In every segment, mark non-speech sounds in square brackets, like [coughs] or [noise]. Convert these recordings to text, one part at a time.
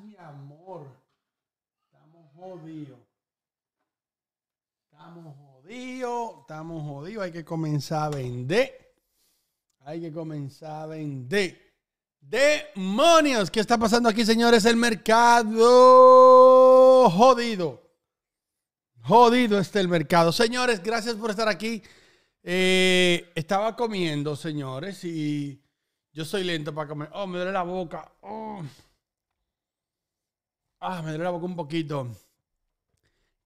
mi amor. Estamos jodidos. Estamos jodidos. Estamos jodidos. Hay que comenzar a vender. Hay que comenzar a vender. Demonios, ¿qué está pasando aquí, señores? El mercado jodido. Jodido está el mercado. Señores, gracias por estar aquí. Eh, estaba comiendo, señores, y yo soy lento para comer. Oh, me duele la boca. Oh. Ah, me duele la boca un poquito.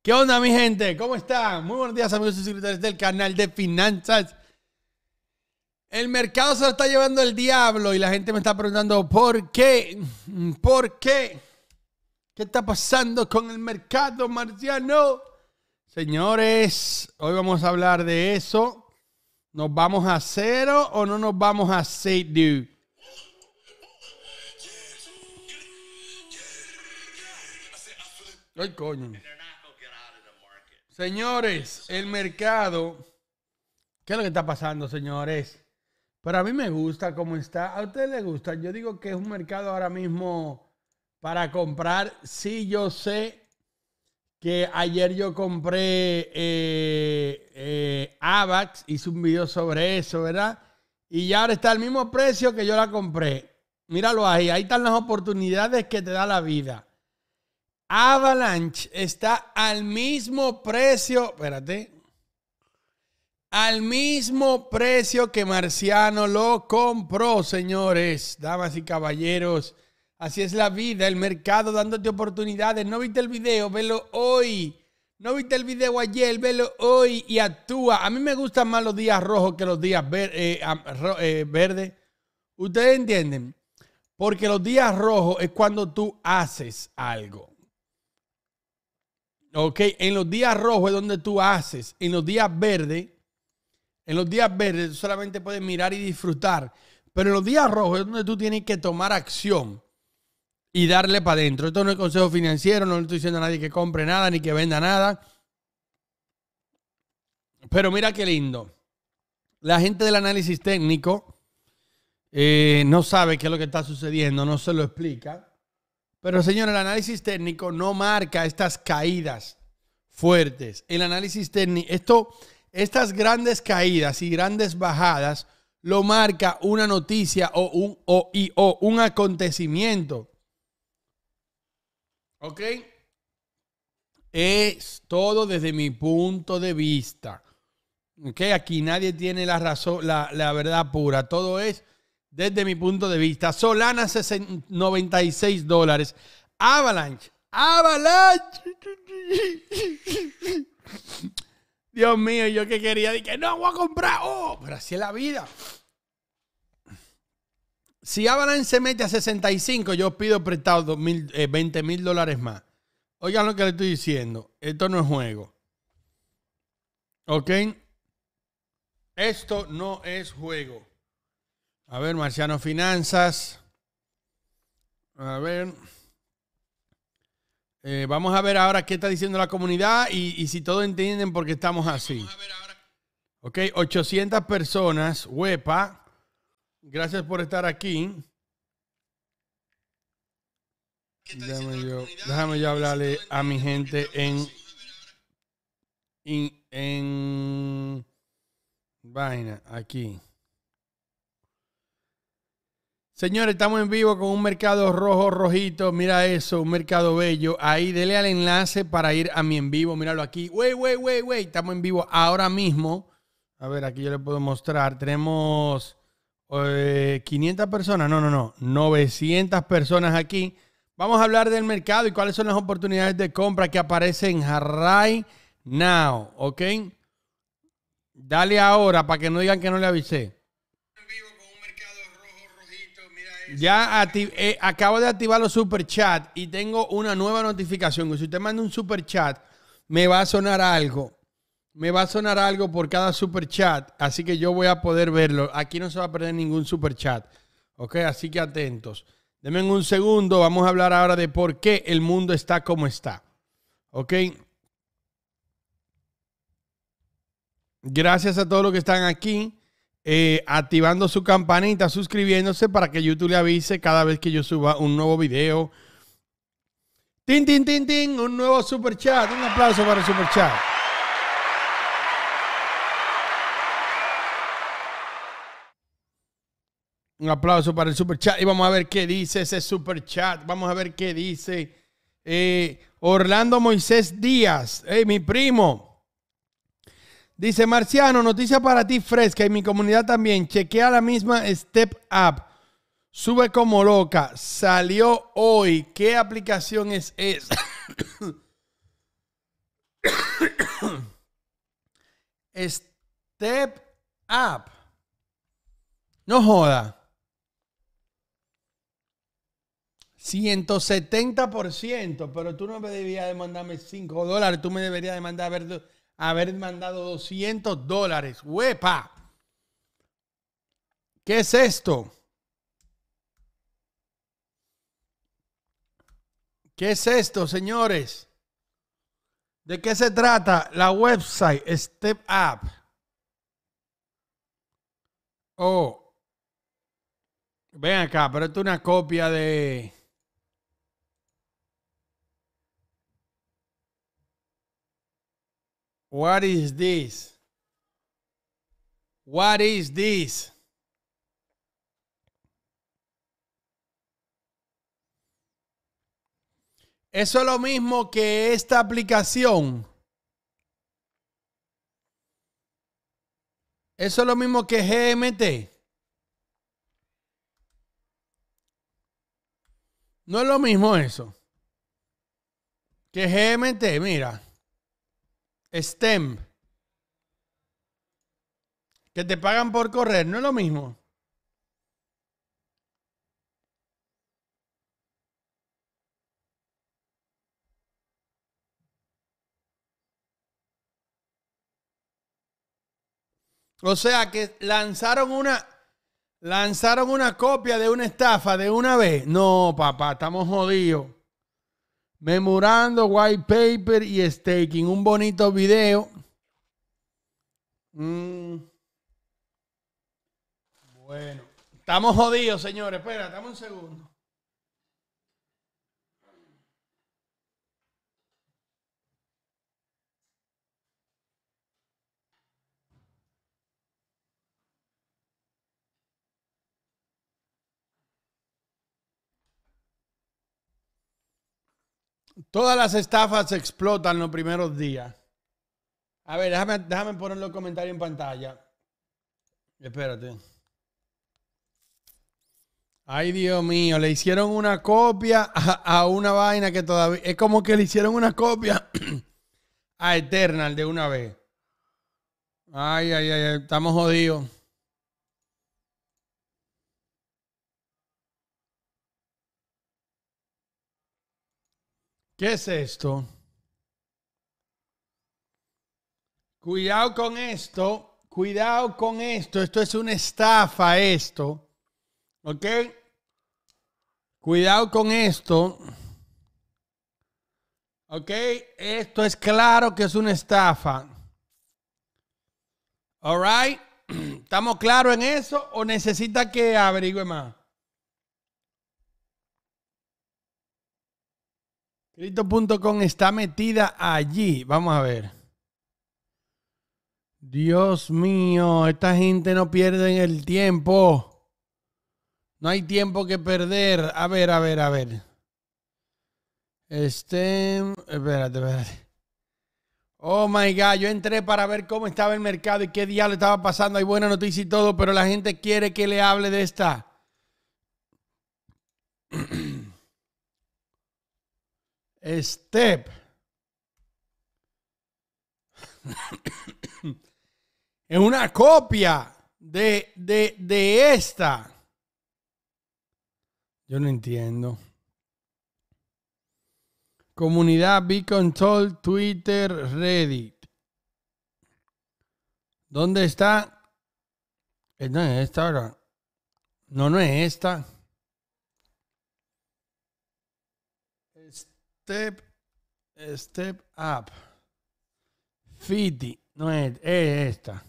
¿Qué onda, mi gente? ¿Cómo están? Muy buenos días, amigos y suscriptores del canal de finanzas. El mercado se lo está llevando el diablo y la gente me está preguntando por qué, por qué, qué está pasando con el mercado marciano. Señores, hoy vamos a hablar de eso. ¿Nos vamos a cero o no nos vamos a seis, coño. Señores, el mercado. ¿Qué es lo que está pasando, señores? Pero a mí me gusta cómo está. A ustedes les gusta. Yo digo que es un mercado ahora mismo para comprar. Sí, yo sé que ayer yo compré eh, eh, Avax, hice un video sobre eso, ¿verdad? Y ya ahora está al mismo precio que yo la compré. Míralo ahí, ahí están las oportunidades que te da la vida. Avalanche está al mismo precio, espérate, al mismo precio que Marciano lo compró, señores, damas y caballeros. Así es la vida, el mercado dándote oportunidades. No viste el video, velo hoy. No viste el video ayer, velo hoy y actúa. A mí me gustan más los días rojos que los días eh, eh, verdes. ¿Ustedes entienden? Porque los días rojos es cuando tú haces algo. Ok, en los días rojos es donde tú haces. En los días verdes, en los días verdes solamente puedes mirar y disfrutar. Pero en los días rojos es donde tú tienes que tomar acción y darle para adentro. Esto no es consejo financiero, no le estoy diciendo a nadie que compre nada ni que venda nada. Pero mira qué lindo. La gente del análisis técnico eh, no sabe qué es lo que está sucediendo, no se lo explica. Pero señor, el análisis técnico no marca estas caídas fuertes. El análisis técnico, esto, estas grandes caídas y grandes bajadas lo marca una noticia o un, o, un acontecimiento. ¿Ok? Es todo desde mi punto de vista. ¿Ok? Aquí nadie tiene la razón, la, la verdad pura. Todo es desde mi punto de vista. Solana, 96 dólares. Avalanche. Avalanche. [laughs] Dios mío, yo que quería, dije, no voy a comprar. Oh, pero así es la vida. Si Avalanche se mete a 65, yo pido prestado 20 eh, mil dólares más. Oigan lo que le estoy diciendo. Esto no es juego. ¿Ok? Esto no es juego. A ver, Marciano Finanzas. A ver. Eh, vamos a ver ahora qué está diciendo la comunidad y, si todos entienden por qué estamos así. Ok, 800 personas, huepa. Gracias por estar aquí. déjame, yo, hablarle a mi gente en, en vaina aquí. Señores, estamos en vivo con un mercado rojo, rojito. Mira eso, un mercado bello. Ahí, dele al enlace para ir a mi en vivo. Míralo aquí. Wey, wey, wey, wey. Estamos en vivo ahora mismo. A ver, aquí yo le puedo mostrar. Tenemos 500 eh, personas. No, no, no. 900 personas aquí. Vamos a hablar del mercado y cuáles son las oportunidades de compra que aparecen right now. ¿Ok? Dale ahora para que no digan que no le avisé. Ya eh, acabo de activar los super chat y tengo una nueva notificación. Si usted manda un super chat, me va a sonar algo. Me va a sonar algo por cada super chat, así que yo voy a poder verlo. Aquí no se va a perder ningún super chat. Ok, así que atentos. Denme un segundo, vamos a hablar ahora de por qué el mundo está como está. Ok. Gracias a todos los que están aquí. Eh, activando su campanita, suscribiéndose para que YouTube le avise cada vez que yo suba un nuevo video. Tin, tin, tin, tin, un nuevo super chat. Un aplauso para el super chat. Un aplauso para el super chat. Y vamos a ver qué dice ese super chat. Vamos a ver qué dice eh, Orlando Moisés Díaz. Hey, mi primo. Dice Marciano, noticia para ti fresca y mi comunidad también. Chequea la misma Step Up. Sube como loca. Salió hoy. ¿Qué aplicación es esa? [coughs] Step Up. No joda. 170%, pero tú no me debías de mandarme 5 dólares, tú me deberías de mandar a ver haber mandado 200 dólares. ¡Huepa! ¿Qué es esto? ¿Qué es esto, señores? ¿De qué se trata la website Step Up? Oh, ven acá, pero esto es una copia de... What is this? What is this? Eso es lo mismo que esta aplicación. Eso es lo mismo que GMT. No es lo mismo eso. Que GMT, mira. STEM, que te pagan por correr, no es lo mismo. O sea que lanzaron una lanzaron una copia de una estafa de una vez. No, papá, estamos jodidos. Memorando, white paper y staking. Un bonito video. Mm. Bueno, estamos jodidos, señores. Espera, dame un segundo. Todas las estafas explotan los primeros días. A ver, déjame, poner los comentarios en pantalla. Espérate. Ay, Dios mío, le hicieron una copia a, a, una vaina que todavía. Es como que le hicieron una copia [clears throat] a Eternal de una vez. Ay, ay, ay, estamos jodidos. ¿Qué es esto? Cuidado con esto, cuidado con esto, esto es una estafa esto. ¿Ok? Cuidado con esto. ¿Ok? Esto es claro que es una estafa. ¿All right? [clears throat] ¿Estamos claros en eso o necesita que averigüe más? Crypto.com está metida allí. Vamos a ver. Dios mío, esta gente no pierde el tiempo. No hay tiempo que perder. A ver, a ver, a ver. Este. Espérate, espérate. Oh my God, yo entré para ver cómo estaba el mercado y qué diablo estaba pasando. Hay buena noticia y todo, pero la gente quiere que le hable de esta. [clears throat] Step. es una copia de, de, esta. Yo no entiendo. Comunidad Beacon control Twitter, Reddit. ¿Dónde está? Eh, no es esta ahora. No, no es esta. Step, Step Up. Fiti, no es, es esta.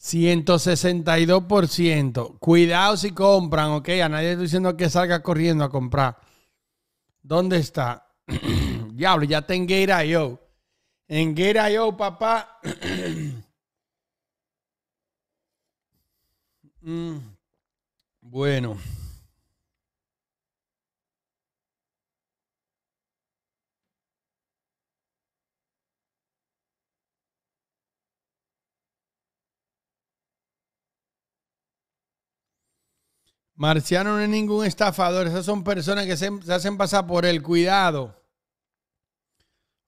162%. Cuidado si compran, ok. A nadie estoy diciendo que salga corriendo a comprar. ¿Dónde está? [clears throat] Diablo, ya está en yo, En yo papá. [clears throat] Mm, bueno. Marciano no es ningún estafador. Esas son personas que se, hacen pasar por el Cuidado.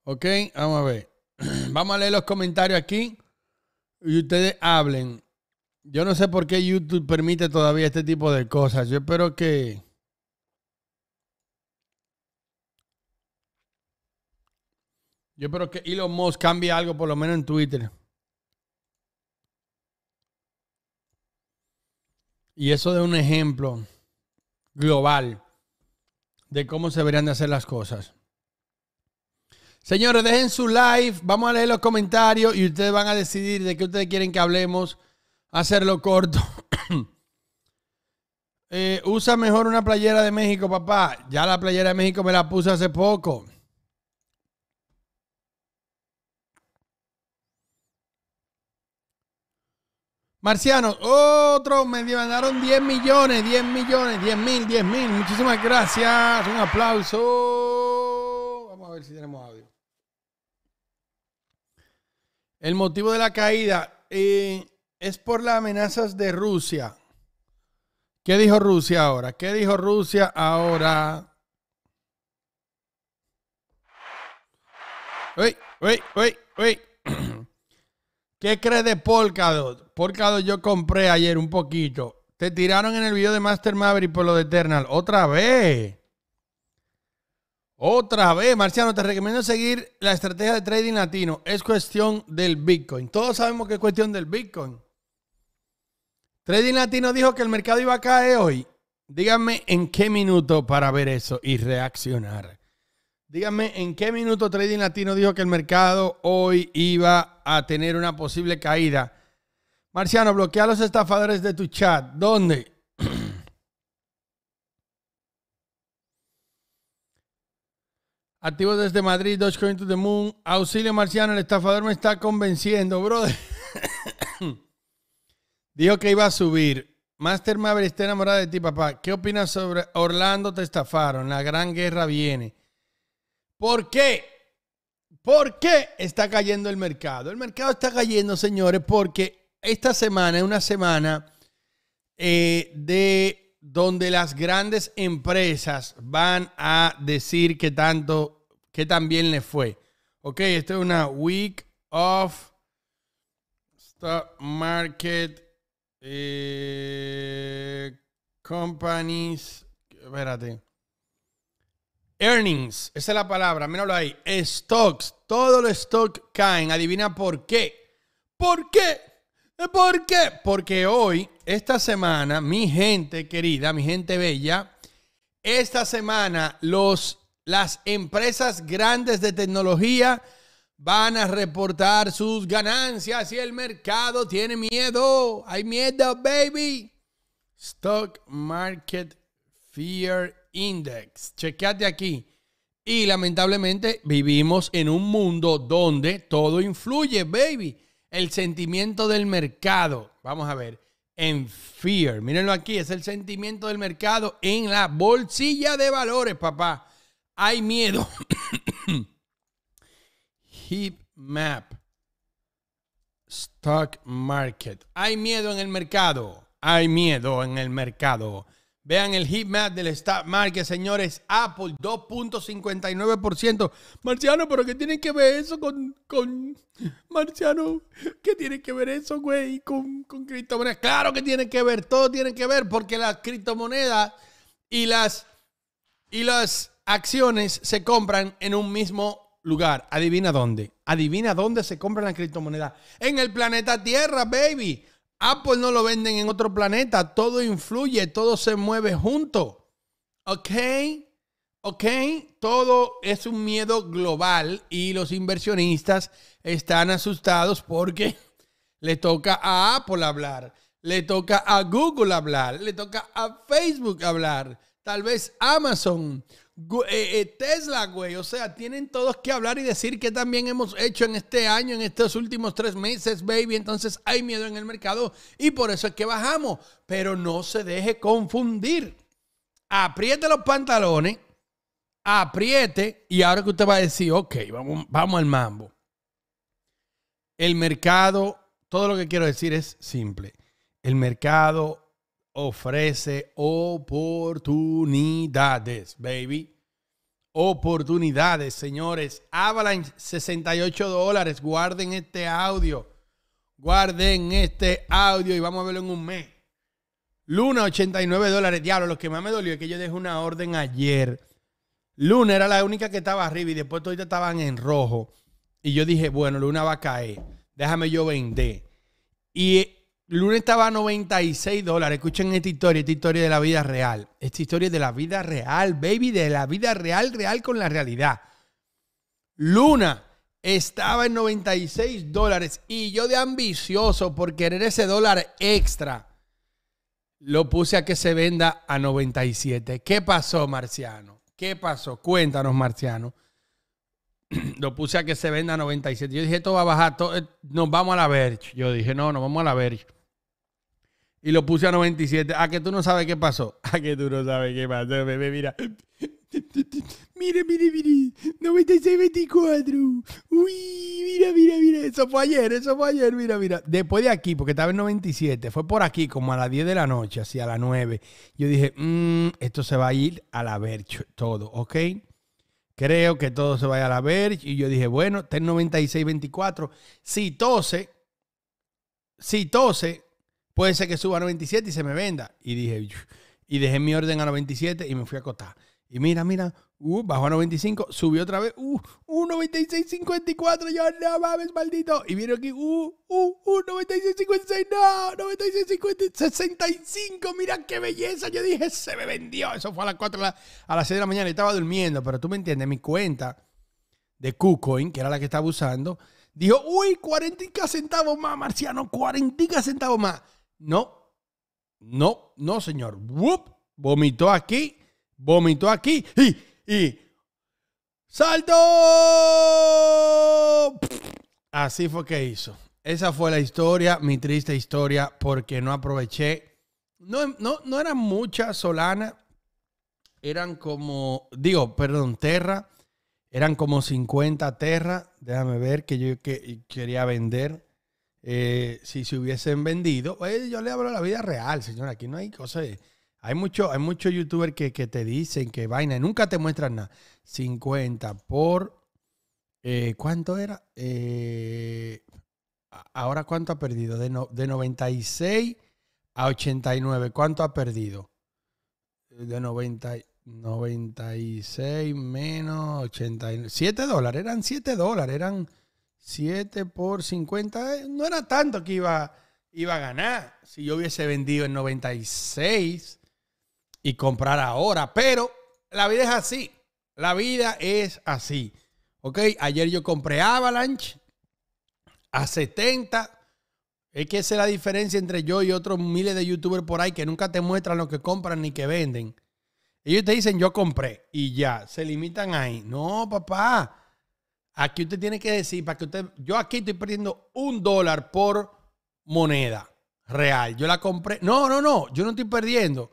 Ok, vamos a ver. [clears throat] Vamos a leer los comentarios aquí y ustedes hablen. Yo no sé por qué YouTube permite todavía este tipo de cosas. Yo espero que... Yo espero que Elon Musk cambie algo, por lo menos en Twitter. Y eso de un ejemplo global de cómo se deberían de hacer las cosas. Señores, dejen su live, vamos a leer los comentarios y ustedes van a decidir de qué ustedes quieren que hablemos, hacerlo corto. [coughs] Eh, usa mejor una playera de México, papá. Ya la playera de México me la puse hace poco. Marciano, otro, me mandaron 10 millones, 10 millones, 10 mil, 10 mil. Muchísimas gracias, un aplauso. Vamos a ver si tenemos audio. El motivo de la caída eh, es por las amenazas de Rusia. ¿Qué dijo Rusia ahora? ¿Qué dijo Rusia ahora? Uy, uy, uy, uy. ¿Qué crees de Polkadot? Polkadot yo compré ayer un poquito. Te tiraron en el video de Master Maverick por lo de Eternal. Otra vez. Otra vez, Marciano, te recomiendo seguir la estrategia de trading latino. Es cuestión del Bitcoin. Todos sabemos que es cuestión del Bitcoin. Trading Latino dijo que el mercado iba a caer hoy. Díganme en qué minuto para ver eso y reaccionar. Díganme, ¿en qué minuto Trading Latino dijo que el mercado hoy iba a tener una posible caída? Marciano, bloquea a los estafadores de tu chat. ¿Dónde? [clears throat] Activo desde Madrid, Dogecoin to the Moon. Auxilio Marciano, el estafador me está convenciendo, brother. [coughs] dijo que iba a subir. Master Maverick está enamorada de ti, papá. ¿Qué opinas sobre Orlando? Te estafaron. La gran guerra viene. ¿Por qué? ¿Por qué está cayendo el mercado? El mercado está cayendo, señores, porque esta semana es una semana eh, de donde las grandes empresas van a decir que tanto, que tan bien les fue. Ok, esto es una week of stock market eh, companies. Espérate. Earnings, esa es la palabra, lo hay. Stocks, todo los stock caen. Adivina por qué. ¿Por qué? ¿Por qué? Porque hoy, esta semana, mi gente querida, mi gente bella, esta semana los, las empresas grandes de tecnología van a reportar sus ganancias y el mercado tiene miedo. Hay miedo, baby. Stock Market Fear Index. Chequeate aquí. Y lamentablemente vivimos en un mundo donde todo influye, baby. El sentimiento del mercado. Vamos a ver. En fear. Mírenlo aquí. Es el sentimiento del mercado en la bolsilla de valores, papá. Hay miedo. [coughs] Heat map. Stock market. Hay miedo en el mercado. Hay miedo en el mercado. Vean el heat map del stock market, señores. Apple, 2.59%. Marciano, ¿pero qué tiene que ver eso con, con... Marciano, ¿qué tiene que ver eso, güey, con, con criptomonedas? Claro que tiene que ver, todo tiene que ver, porque las criptomonedas y las, y las acciones se compran en un mismo lugar. Adivina dónde. Adivina dónde se compran las criptomonedas. En el planeta Tierra, baby. Apple no lo venden en otro planeta. Todo influye, todo se mueve junto. ¿Ok? ¿Ok? Todo es un miedo global y los inversionistas están asustados porque [laughs] le toca a Apple hablar, le toca a Google hablar, le toca a Facebook hablar, tal vez Amazon. Eh, eh, Tesla, güey. O sea, tienen todos que hablar y decir que también hemos hecho en este año, en estos últimos tres meses, baby. Entonces hay miedo en el mercado y por eso es que bajamos. Pero no se deje confundir. Apriete los pantalones, apriete y ahora que usted va a decir, ok, vamos, vamos al mambo. El mercado, todo lo que quiero decir es simple. El mercado ofrece oportunidades, baby. Oportunidades, señores. Avalanche, 68 dólares. Guarden este audio. Guarden este audio y vamos a verlo en un mes. Luna, 89 dólares. Diablo, lo que más me dolió es que yo dejé una orden ayer. Luna era la única que estaba arriba y después todas estaban en rojo. Y yo dije, bueno, Luna va a caer. Déjame yo vender. Y Luna estaba a 96 dólares. Escuchen esta historia, esta historia de la vida real. Esta historia de la vida real, baby, de la vida real, real con la realidad. Luna estaba en 96 dólares y yo de ambicioso por querer ese dólar extra, lo puse a que se venda a 97. ¿Qué pasó, Marciano? ¿Qué pasó? Cuéntanos, Marciano. [clears throat] lo puse a que se venda a 97. Yo dije, esto va a bajar, eh, nos vamos a la verge. Yo dije, no, nos vamos a la verge y lo puse a 97. A que tú no sabes qué pasó. [laughs] A que tú no sabes qué pasó, bebé. Mira. Mira, mira, mire. 96-24. Uy, mira, mira, mira. Eso fue ayer, eso fue ayer. Mira, mira. Después de aquí, porque estaba en 97, fue por aquí como a las 10 de la noche, así a las 9. Yo dije, mm, esto se va a ir a la verge todo, ¿ok? Creo que todo se va a ir a la verge. Y yo dije, bueno, está en 96-24. Si tose, si tose, Puede ser que suba a 97 y se me venda. Y dije, y dejé mi orden a 97 y me fui a acotar. Y mira, mira, uh, bajó a 95, subió otra vez, uh, 96.54, uh, yo no mames, maldito. Y vino aquí, uh, uh, uh, 96.56, no, ¡65! mira qué belleza. Yo dije, se me vendió. Eso fue a las 4, a las 6 de la mañana, y estaba durmiendo, pero tú me entiendes, mi cuenta de KuCoin, que era la que estaba usando, dijo, uy, 40 centavos más, Marciano, 40 centavos más no, no, no, señor. vomitó aquí, vomitó aquí y, y salto. Así fue que hizo. Esa fue la historia, mi triste historia, porque no aproveché. No, no, no eran muchas Solana, eran como, digo, perdón, Terra, eran como 50 Terra, déjame ver, que yo que, quería vender. Eh, si se hubiesen vendido. yo le hablo la vida real, señor. Aquí no hay cosas. Hay muchos hay mucho youtubers que, te dicen que vaina, y nunca te muestran nada. 50 por. Eh, ¿Cuánto era? Eh, ahora, ¿cuánto ha perdido? De, de 96 a 89, ¿cuánto ha perdido? De 90, 96 menos 89. 7 dólares, eran 7 dólares, eran 7 por 50, eh, no era tanto que iba, iba a ganar si yo hubiese vendido en 96 y comprar ahora. Pero la vida es así. La vida es así. Ok, ayer yo compré Avalanche a 70. Es que esa es la diferencia entre yo y otros miles de youtubers por ahí que nunca te muestran lo que compran ni que venden. Ellos te dicen yo compré y ya, se limitan ahí. No, papá. Aquí usted tiene que decir, para que usted, yo aquí estoy perdiendo un dólar por moneda real. Yo la compré. No, no, no, yo no estoy perdiendo.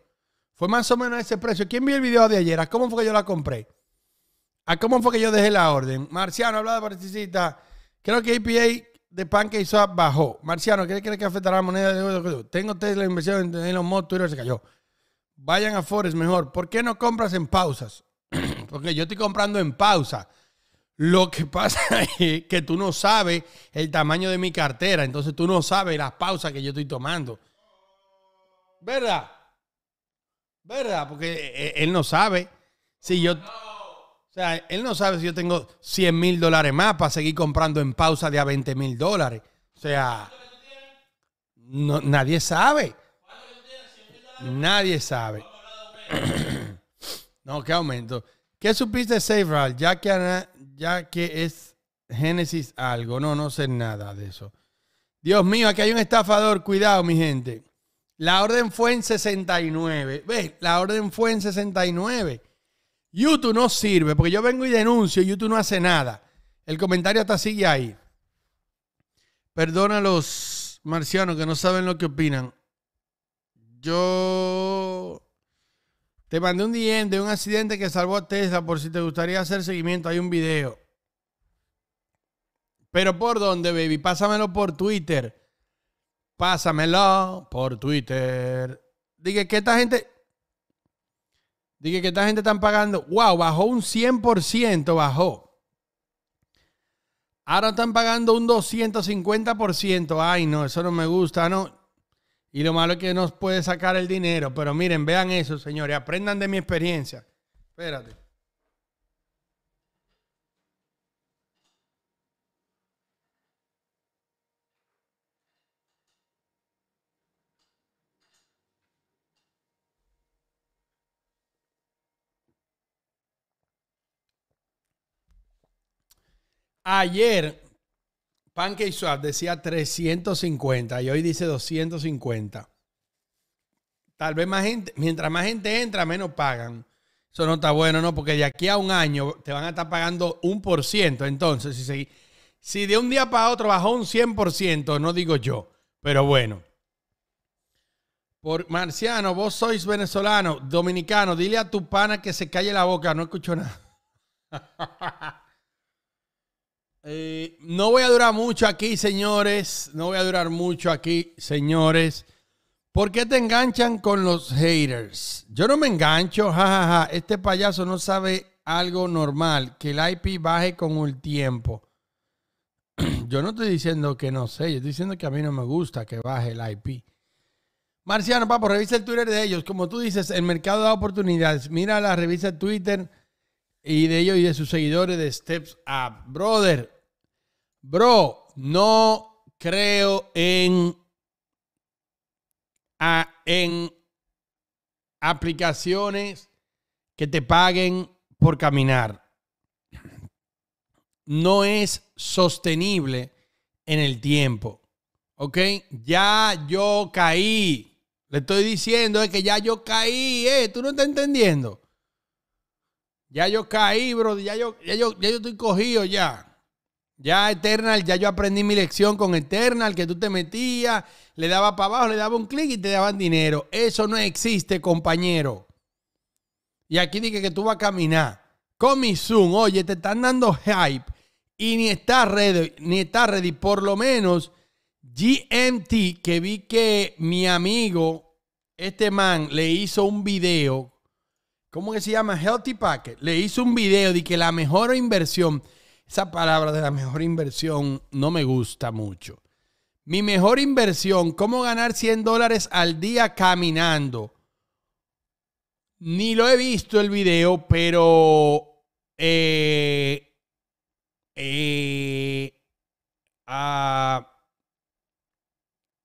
Fue más o menos ese precio. ¿Quién vio el video de ayer? ¿A cómo fue que yo la compré? ¿A cómo fue que yo dejé la orden? Marciano, habla de particita. Creo que IPA de Pancake bajó. Marciano, ¿qué crees que afectará la moneda Tengo ustedes la inversión en los Musk, Twitter se cayó. Vayan a Forex mejor. ¿Por qué no compras en pausas? [clears throat] Porque yo estoy comprando en pausa. Lo que pasa [laughs] es que tú no sabes el tamaño de mi cartera, entonces tú no sabes las pausas que yo estoy tomando. ¿Verdad? ¿Verdad? Porque eh, él no sabe si yo... O sea, él no sabe si yo tengo 100 mil dólares más para seguir comprando en pausa de a 20 mil dólares. O sea, nadie sabe. Nadie sabe. [clears throat] No, qué aumento. ¿Qué supiste de safe Ya que, ya que es Génesis algo. No, no sé nada de eso. Dios mío, aquí hay un estafador. Cuidado, mi gente. La orden fue en 69. Ve, la orden fue en 69. YouTube no sirve porque yo vengo y denuncio y YouTube no hace nada. El comentario hasta sigue ahí. Perdona a los marcianos que no saben lo que opinan. Yo te mandé un DM de un accidente que salvó a Tesla por si te gustaría hacer seguimiento. Hay un video. Pero ¿por dónde, baby? Pásamelo por Twitter. Pásamelo por Twitter. Dije que esta gente... Dije que esta gente están pagando... ¡Wow! Bajó un 100%, bajó. Ahora están pagando un 250%. Ay, no, eso no me gusta, no. Y lo malo es que no puede sacar el dinero. Pero miren, vean eso, señores. Aprendan de mi experiencia. Espérate. Ayer Pancake Swap decía 350 y hoy dice 250. Tal vez más gente, mientras más gente entra, menos pagan. Eso no está bueno, ¿no? Porque de aquí a un año te van a estar pagando un por ciento. Entonces, si, si de un día para otro bajó un 100%, no digo yo, pero bueno. Por Marciano, vos sois venezolano, dominicano, dile a tu pana que se calle la boca, no escucho nada. [laughs] Eh, no voy a durar mucho aquí, señores. No voy a durar mucho aquí, señores. ¿Por qué te enganchan con los haters? Yo no me engancho, jajaja. Este payaso no sabe algo normal, que el IP baje con el tiempo. [clears throat] Yo no estoy diciendo que no sé, yo estoy diciendo que a mí no me gusta que baje el IP. Marciano, papo, revisa el Twitter de ellos. Como tú dices, el mercado da oportunidades. Mira la revista Twitter y de ellos y de sus seguidores de Steps Up. Brother, Bro, no creo en, en aplicaciones que te paguen por caminar. No es sostenible en el tiempo. ¿Ok? Ya yo caí. Le estoy diciendo que ya yo caí. Eh, tú no estás entendiendo. Ya yo caí, bro. Ya yo, ya yo, ya yo estoy cogido ya. Ya Eternal, ya yo aprendí mi lección con Eternal, que tú te metías, le daba para abajo, le daba un clic y te daban dinero. Eso no existe, compañero. Y aquí dije que tú vas a caminar. Con mi Zoom, oye, te están dando hype y ni está ready, ni está ready. Por lo menos GMT, que vi que mi amigo, este man, le hizo un video. ¿Cómo que se llama? Healthy Packet. Le hizo un video de que la mejor inversión esa palabra de la mejor inversión no me gusta mucho. Mi mejor inversión, cómo ganar 100 dólares al día caminando. Ni lo he visto el video, pero eh, eh, ah,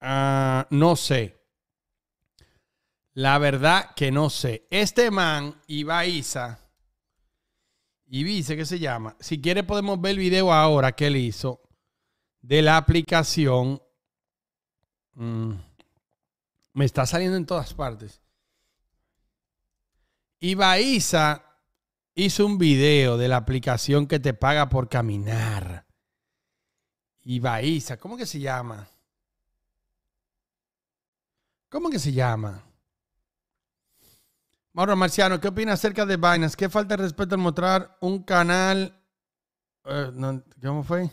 ah, no sé. La verdad que no sé. Este man, Ibaiza, dice que se llama. Si quiere podemos ver el video ahora que él hizo de la aplicación. Mm. Me está saliendo en todas partes. Ibaiza hizo un video de la aplicación que te paga por caminar. Ibaiza, ¿cómo que se llama? ¿Cómo que se llama? Ahora, Marciano, ¿qué opinas acerca de Binance? ¿Qué falta de respeto al mostrar un canal? Eh, ¿Cómo fue?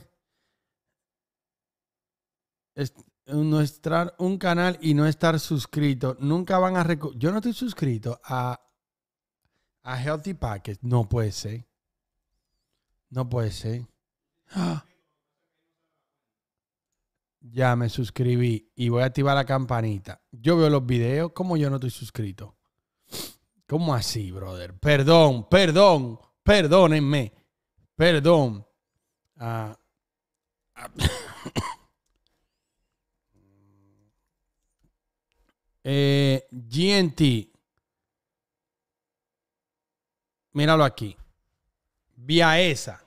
Es, mostrar un canal y no estar suscrito. Nunca van a... Yo no estoy suscrito a, a Healthy Packets. No puede ser. No puede ser. Ya me suscribí y voy a activar la campanita. Yo veo los videos como yo no estoy suscrito. ¿Cómo así, brother? Perdón, perdón, perdónenme. Perdón. Ah. [coughs] eh, GNT. Míralo aquí. Vía esa.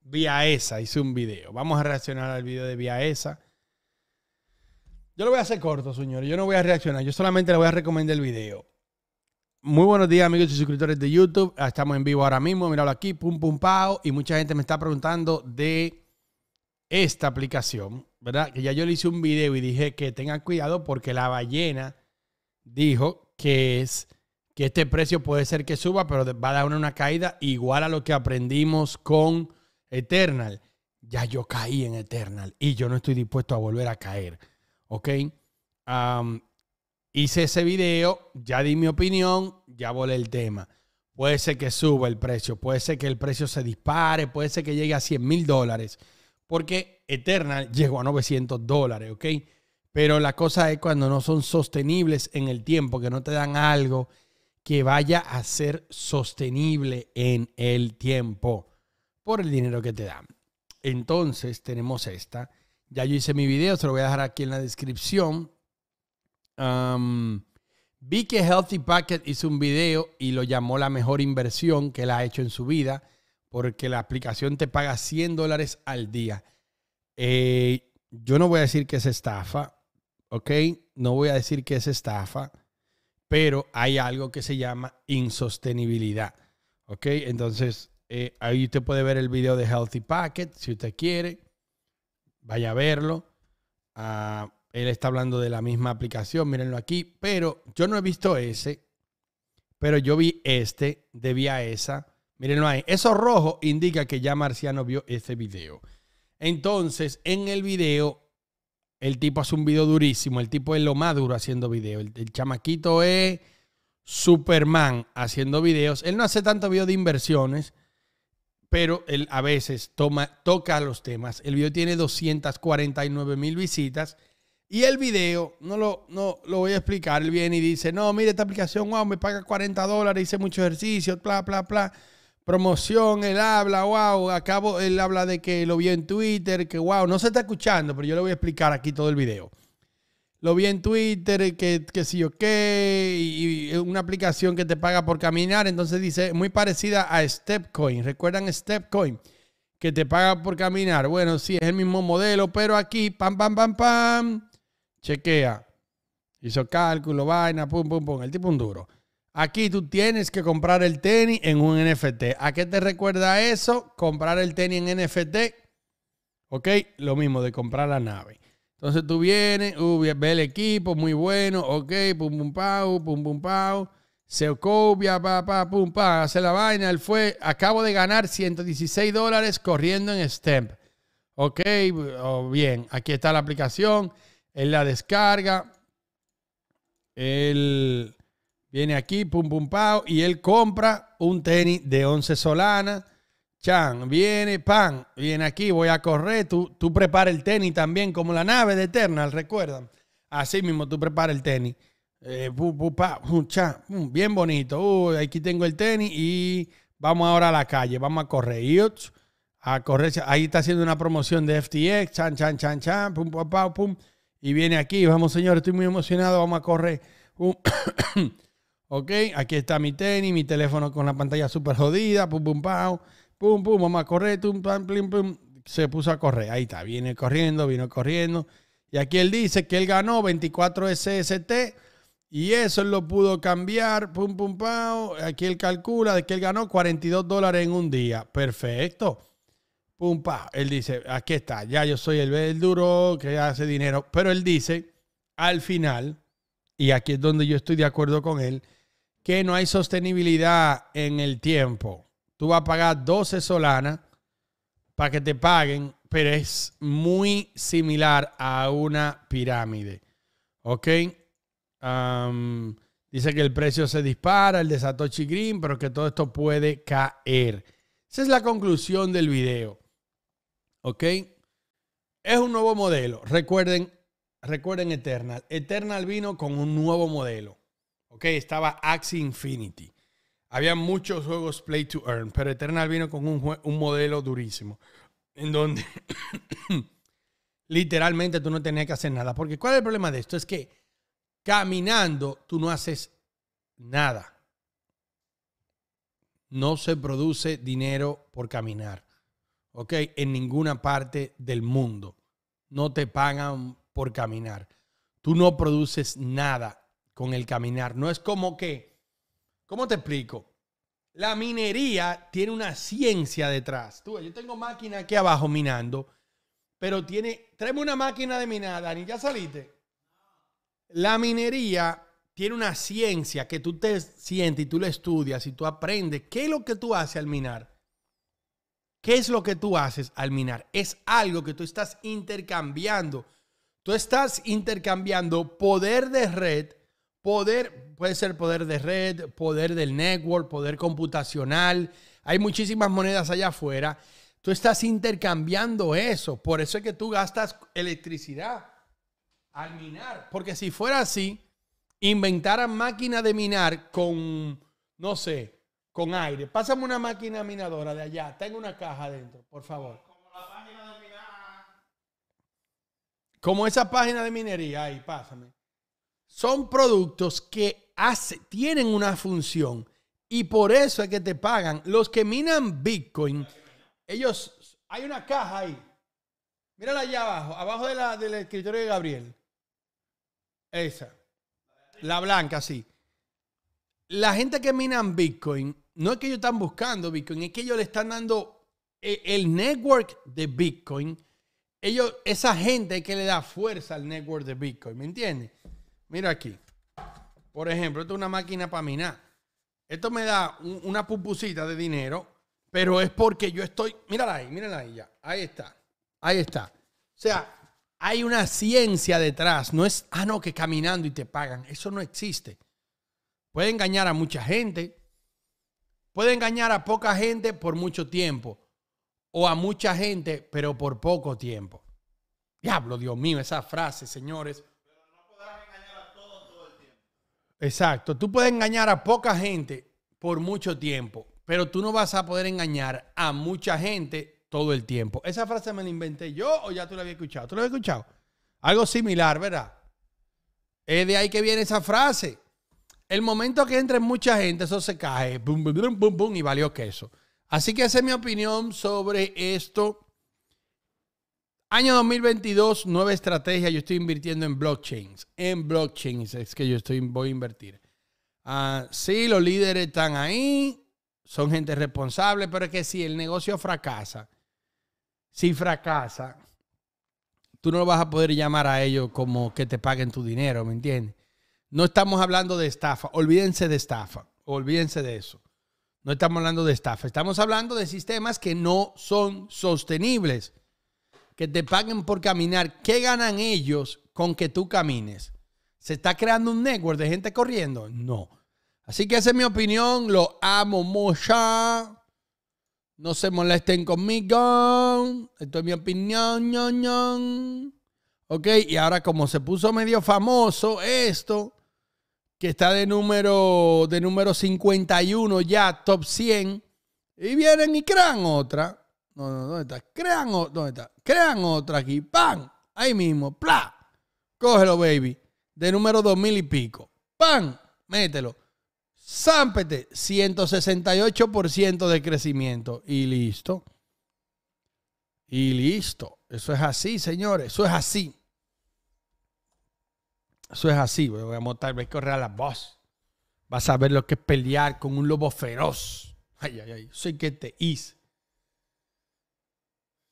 Vía esa. Hice un video. Vamos a reaccionar al video de Vía esa. Yo lo voy a hacer corto, señores. Yo no voy a reaccionar. Yo solamente le voy a recomendar el video. Muy buenos días, amigos y suscriptores de YouTube. Ah, estamos en vivo ahora mismo. Míralo aquí, pum, pum, pao. Y mucha gente me está preguntando de esta aplicación, ¿verdad? Que ya yo le hice un video y dije que tengan cuidado porque la ballena dijo que es que este precio puede ser que suba, pero va a dar una caída igual a lo que aprendimos con Eternal. Ya yo caí en Eternal y yo no estoy dispuesto a volver a caer, ¿ok? Um, Hice ese video, ya di mi opinión, ya volé el tema. Puede ser que suba el precio, puede ser que el precio se dispare, puede ser que llegue a 100 mil dólares, porque Eternal llegó a 900 dólares, ¿ok? Pero la cosa es cuando no son sostenibles en el tiempo, que no te dan algo que vaya a ser sostenible en el tiempo por el dinero que te dan. Entonces tenemos esta. Ya yo hice mi video, se lo voy a dejar aquí en la descripción vi que Healthy Packet hizo un video y lo llamó la mejor inversión que él ha hecho en su vida, porque la aplicación te paga 100 dólares al día. Eh, yo no voy a decir que es estafa, ¿ok? No voy a decir que es estafa, pero hay algo que se llama insostenibilidad, ¿ok? Entonces, eh, ahí usted puede ver el video de Healthy Packet, si usted quiere, vaya a verlo. Ah, él está hablando de la misma aplicación, mírenlo aquí, pero yo no he visto ese, pero yo vi este de Vía Esa. Mírenlo ahí. Eso rojo indica que ya Marciano vio ese video. Entonces, en el video, el tipo hace un video durísimo. El tipo es lo más duro haciendo video. El, chamaquito es Superman haciendo videos. Él no hace tanto video de inversiones, pero él a veces toma, toca los temas. El video tiene 249 mil visitas y el video, no lo, lo voy a explicar, él viene y dice, no, mire esta aplicación, wow, me paga 40 dólares, hice mucho ejercicio, bla, bla, bla. Promoción, él habla, wow, acabo, él habla de que lo vi en Twitter, que wow, no se está escuchando, pero yo le voy a explicar aquí todo el video. Lo vi en Twitter, que, que sí y, y, una aplicación que te paga por caminar, entonces dice, muy parecida a StepCoin, ¿recuerdan StepCoin? Que te paga por caminar, bueno, sí, es el mismo modelo, pero aquí, pam, pam, pam, pam chequea. Hizo cálculo, vaina, pum, pum, pum. El tipo un duro. Aquí tú tienes que comprar el tenis en un NFT. ¿A qué te recuerda eso? Comprar el tenis en NFT. ¿Ok? Lo mismo de comprar la nave. Entonces tú vienes, uh, ve el equipo, muy bueno, ok, pum, pum, pau, pum, pum, pau. Se copia, pa, pa, pum, pa, hace la vaina. Él fue, acabo de ganar 116 dólares corriendo en Stamp. Ok, oh, bien, aquí está la aplicación. Él la descarga. Él viene aquí, pum, pum, pao, y él compra un tenis de 11 solanas. Chan, viene, pan, viene aquí, voy a correr. Tú, tú prepara el tenis también, como la nave de Eternal, recuerdan. Así mismo tú prepara el tenis. Eh, bu, bu, chan, bien bonito. aquí tengo el tenis y vamos ahora a la calle, vamos a correr. a correr. Ahí está haciendo una promoción de FTX, chan, chan, chan, chan, pum, pum, pum y viene aquí. Vamos, señor, estoy muy emocionado, vamos a correr. [coughs] ok, aquí está mi tenis, mi teléfono con la pantalla súper jodida, pum, pum, pau, pum, pum, vamos a correr, Se puso a correr, ahí está, viene corriendo, vino corriendo. Y aquí él dice que él ganó 24 SST y eso lo pudo cambiar, pum, pum, pau. Aquí él calcula de que él ganó 42 dólares en un día. Perfecto. Pum, Él dice, aquí está, ya yo soy el, duro que hace dinero. Pero él dice, al final, y aquí es donde yo estoy de acuerdo con él, que no hay sostenibilidad en el tiempo. Tú vas a pagar 12 solanas para que te paguen, pero es muy similar a una pirámide. ¿Ok? dice que el precio se dispara, el de Satoshi Green, pero que todo esto puede caer. Esa es la conclusión del video. ¿Ok? Es un nuevo modelo. Recuerden, recuerden Eternal. Eternal vino con un nuevo modelo. ¿Ok? Estaba Axie Infinity. Había muchos juegos play to earn, pero Eternal vino con un, un modelo durísimo. En donde [coughs] literalmente tú no tenías que hacer nada. Porque ¿cuál es el problema de esto? Es que caminando tú no haces nada. No se produce dinero por caminar. ¿ok? En ninguna parte del mundo. No te pagan por caminar. Tú no produces nada con el caminar. No es como que, ¿cómo te explico? La minería tiene una ciencia detrás. Tú, yo tengo máquina aquí abajo minando, pero tiene, tráeme una máquina de minar, Dani, ya saliste. La minería tiene una ciencia que tú te sientes y tú la estudias y tú aprendes qué es lo que tú haces al minar ¿Qué es lo que tú haces al minar? Es algo que tú estás intercambiando. Tú estás intercambiando poder de red, poder, puede ser poder de red, poder del network, poder computacional. Hay muchísimas monedas allá afuera. Tú estás intercambiando eso. Por eso es que tú gastas electricidad al minar. Porque si fuera así, inventaran máquina de minar con, no sé, con aire. Pásame una máquina minadora de allá. Tengo una caja adentro, por favor. Como la página de minería. Como esa página de minería, ahí, pásame. Son productos que tienen una función y por eso es que te pagan. Los que minan Bitcoin, ellos, hay una caja ahí. Mírala allá abajo, abajo de la, del escritorio de Gabriel. Esa. La blanca, sí. La gente que minan Bitcoin, no es que ellos están buscando Bitcoin, es que ellos le están dando eh, el network de Bitcoin. Ellos, esa gente que le da fuerza al network de Bitcoin, ¿me entiendes? Mira aquí. Por ejemplo, esto es una máquina para minar. Esto me da una pupusita de dinero, pero es porque yo estoy. Mírala ahí, mírala ahí ya. Ahí está. Ahí está. O sea, hay una ciencia detrás. No es, ah, no, que caminando y te pagan. Eso no existe. Puede engañar a mucha gente. Puede engañar a poca gente por mucho tiempo o a mucha gente, pero por poco tiempo. Diablo, Dios mío, esa frase, señores. Pero no podrás engañar a todos todo el tiempo. Exacto, tú puedes engañar a poca gente por mucho tiempo, pero tú no vas a poder engañar a mucha gente todo el tiempo. Esa frase me la inventé yo o ya tú la habías escuchado. ¿Tú la habías escuchado? Algo similar, ¿verdad? Es de ahí que viene esa frase. El momento que entre mucha gente, eso se cae, y valió queso. Así que esa es mi opinión sobre esto. Año 2022, nueva estrategia. Yo estoy invirtiendo en blockchains. En blockchains es que yo estoy, voy a invertir. Uh, sí, los líderes están ahí, son gente responsable, pero es que si el negocio fracasa, si fracasa, tú no vas a poder llamar a ellos como que te paguen tu dinero, ¿me entiendes? No estamos hablando de estafa. Olvídense de estafa. Olvídense de eso. No estamos hablando de estafa. Estamos hablando de sistemas que no son sostenibles. Que te paguen por caminar. ¿Qué ganan ellos con que tú camines? ¿Se está creando un network de gente corriendo? No. Así que esa es mi opinión. Lo amo mucho. No se molesten conmigo. Esto es mi opinión. Ok, y ahora como se puso medio famoso esto, que está de número, de número 51 ya, top 100. Y vienen y crean otra. No, no, ¿dónde está? Crean, ¿dónde está? Crean otra aquí. ¡Pam! Ahí mismo. ¡Pla! Cógelo, baby. De número 2000 y pico. ¡Pam! Mételo. Zámpete. 168% de crecimiento. Y listo. Y listo. Eso es así, señores. Eso es así. Eso es así, voy a montar, voy a correr a la voz. Vas a ver lo que es pelear con un lobo feroz. Ay, ay, ay, soy que te hice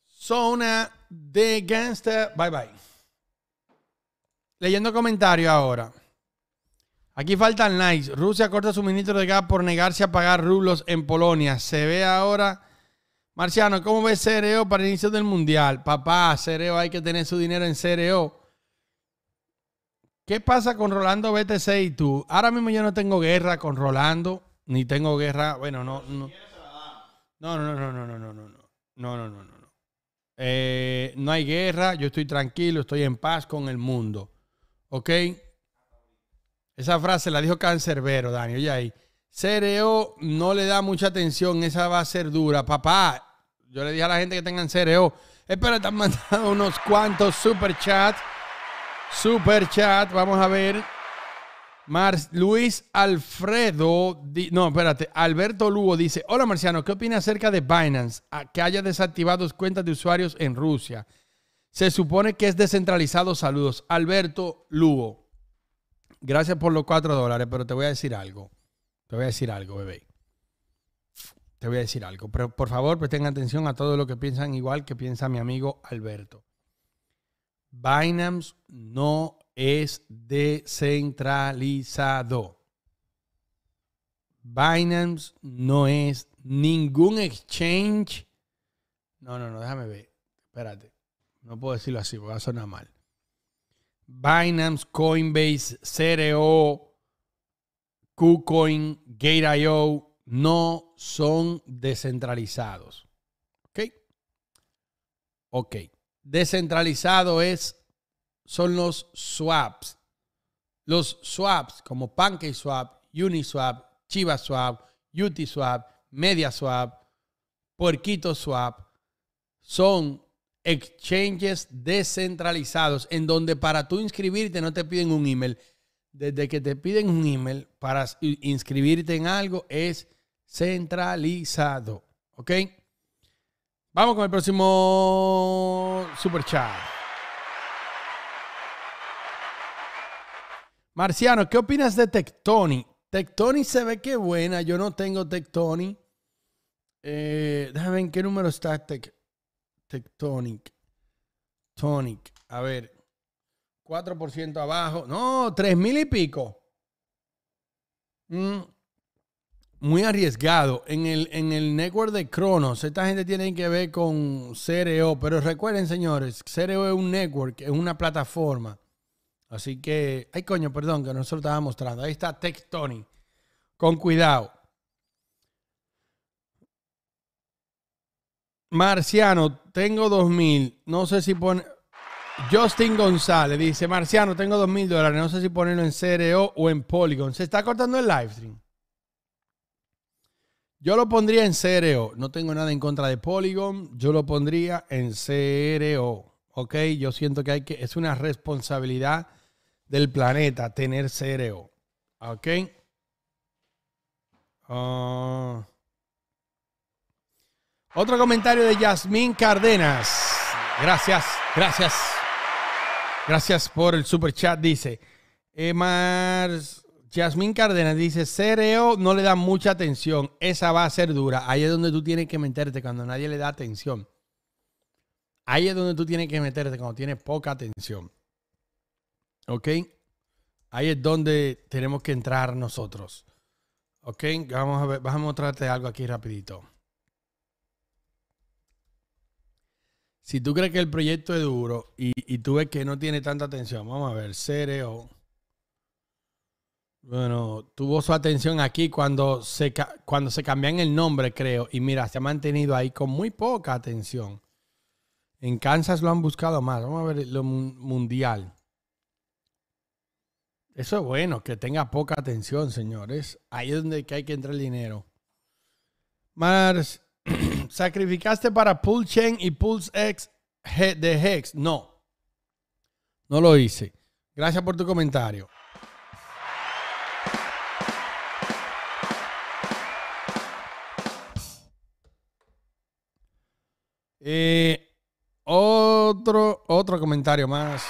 Zona de gangster. Bye, bye. Leyendo comentarios ahora. Aquí faltan nice. Rusia corta suministro de gas por negarse a pagar rublos en Polonia. Se ve ahora. Marciano, ¿cómo ves Cereo para el inicio del mundial? Papá, Cereo hay que tener su dinero en Cereo. ¿Qué pasa con Rolando BTC y tú? Ahora mismo yo no tengo guerra con Rolando, ni tengo guerra. Bueno, no. No, no, no, no, no, no, no, no. No, no, no, no. Eh, no hay guerra, yo estoy tranquilo, estoy en paz con el mundo. ¿Ok? Esa frase la dijo Cancerbero, Dani. Oye ahí. Cereo no le da mucha atención, esa va a ser dura. Papá, yo le dije a la gente que tengan Cereo. Espera, están te unos cuantos super chats. Super chat, vamos a ver. Luis Alfredo, no, espérate, Alberto Lugo dice, hola Marciano, ¿qué opina acerca de Binance que haya desactivado cuentas de usuarios en Rusia? Se supone que es descentralizado. Saludos, Alberto Lugo. Gracias por los cuatro dólares, pero te voy a decir algo. Te voy a decir algo, bebé. Te voy a decir algo. Pero por favor, presten atención a todo lo que piensan igual que piensa mi amigo Alberto. Binance no es descentralizado. Binance no es ningún exchange. No, no, no, déjame ver. Espérate. No puedo decirlo así porque va a sonar mal. Binance, Coinbase, CRO, KuCoin, Gate.io no son descentralizados. ¿Ok? Ok descentralizado es, son los swaps. Los swaps como Swap, Uniswap, ChivaSwap, Swap, MediaSwap, Swap, son exchanges descentralizados en donde para tú inscribirte no te piden un email. Desde que te piden un email para inscribirte en algo es centralizado. ¿Ok? Vamos con el próximo super chat. Marciano, ¿qué opinas de Tectoni? Tectoni se ve que buena. Yo no tengo Tectoni. Eh, déjame ver en qué número está tec Tectonic. Tonic. A ver. 4% abajo. No, 3 mil y pico. Mm muy arriesgado. En el, en el network de Cronos, esta gente tiene que ver con CRO, pero recuerden, señores, CRO es un network, es una plataforma. Así que, ay coño, perdón, que nosotros estaba mostrando. Ahí está Tech Tony. Con cuidado. Marciano, tengo 2000, No sé si pone. Justin González dice: Marciano, tengo 2000 dólares. No sé si ponerlo en CRO o en Polygon. Se está cortando el live stream. Yo lo pondría en CRO. No tengo nada en contra de Polygon. Yo lo pondría en CRO. ¿Ok? Yo siento que hay que. Es una responsabilidad del planeta tener CRO. ¿Ok? Ah. otro comentario de Yasmín Cardenas. Gracias, gracias. Gracias por el super chat. Dice. Eh, Yasmin Cárdenas dice, Cereo no le da mucha atención, esa va a ser dura. Ahí es donde tú tienes que meterte cuando nadie le da atención. Ahí es donde tú tienes que meterte cuando tienes poca atención. ¿Ok? Ahí es donde tenemos que entrar nosotros. ¿Ok? Vamos a ver, vamos a mostrarte algo aquí rapidito. Si tú crees que el proyecto es duro y, y tú ves que no tiene tanta atención, vamos a ver, Cereo. Bueno, tuvo su atención aquí cuando se, cuando se cambian el nombre, creo. Y mira, se ha mantenido ahí con muy poca atención. En Kansas lo han buscado más. Vamos a ver lo mundial. Eso es bueno, que tenga poca atención, señores. Ahí es donde hay que entrar el dinero. Mars, [clears throat] ¿sacrificaste para pull Chain y Pulse X de Hex? No. No lo hice. Gracias por tu comentario. Eh, otro, otro comentario más.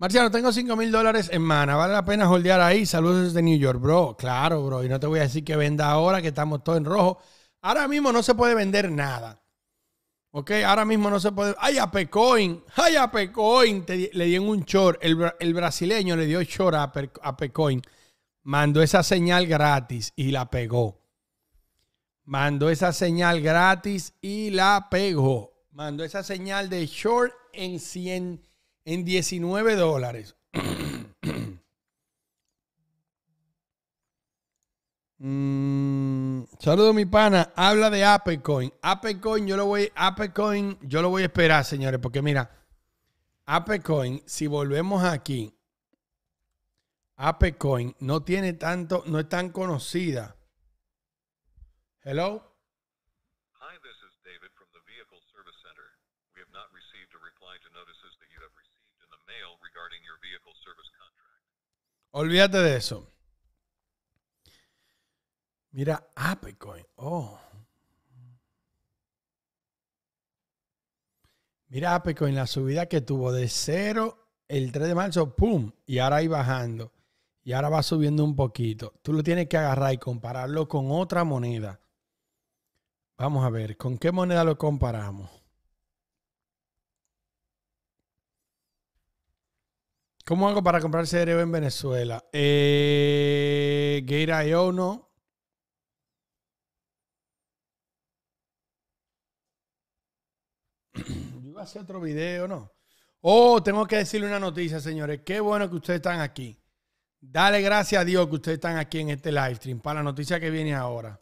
Marciano, tengo 5 mil dólares en mana. ¿Vale la pena holdear ahí? Saludos desde New York, bro. Claro, bro. Y no te voy a decir que venda ahora, que estamos todos en rojo. Ahora mismo no se puede vender nada. ¿Ok? Ahora mismo no se puede. ¡Ay, Apecoin! ¡Ay, Apecoin! Le le dieron un short. El, brasileño le dio short a Apecoin mandó esa señal gratis y la pegó. Mandó esa señal gratis y la pegó. Mandó esa señal de short en, 100, en 19 dólares. [clears throat] Mm, Saludos, mi pana, habla de Apecoin. Apecoin yo lo voy Apecoin yo lo voy a esperar, señores, porque mira, Apecoin si volvemos aquí Apecoin no tiene tanto, no es tan conocida. Hello? Hi, this is David from the Vehicle Service Center. We have not received a reply to notices that you have received in the mail regarding your vehicle service contract. Olvídate de eso. Mira, Apecoin. Oh. Mira, Apecoin, la subida que tuvo de cero el 3 de marzo, ¡pum! Y ahora ahí bajando y ahora va subiendo un poquito, tú lo tienes que agarrar y compararlo con otra moneda. Vamos a ver, ¿con qué moneda lo comparamos? ¿Cómo hago para comprar cerebro en Venezuela? Eh, Gate.io no. [clears throat] Yo iba a hacer otro video, ¿no? Oh, tengo que decirle una noticia, señores. Qué bueno que ustedes están aquí. Dale gracias a Dios que ustedes están aquí en este live stream para la noticia que viene ahora.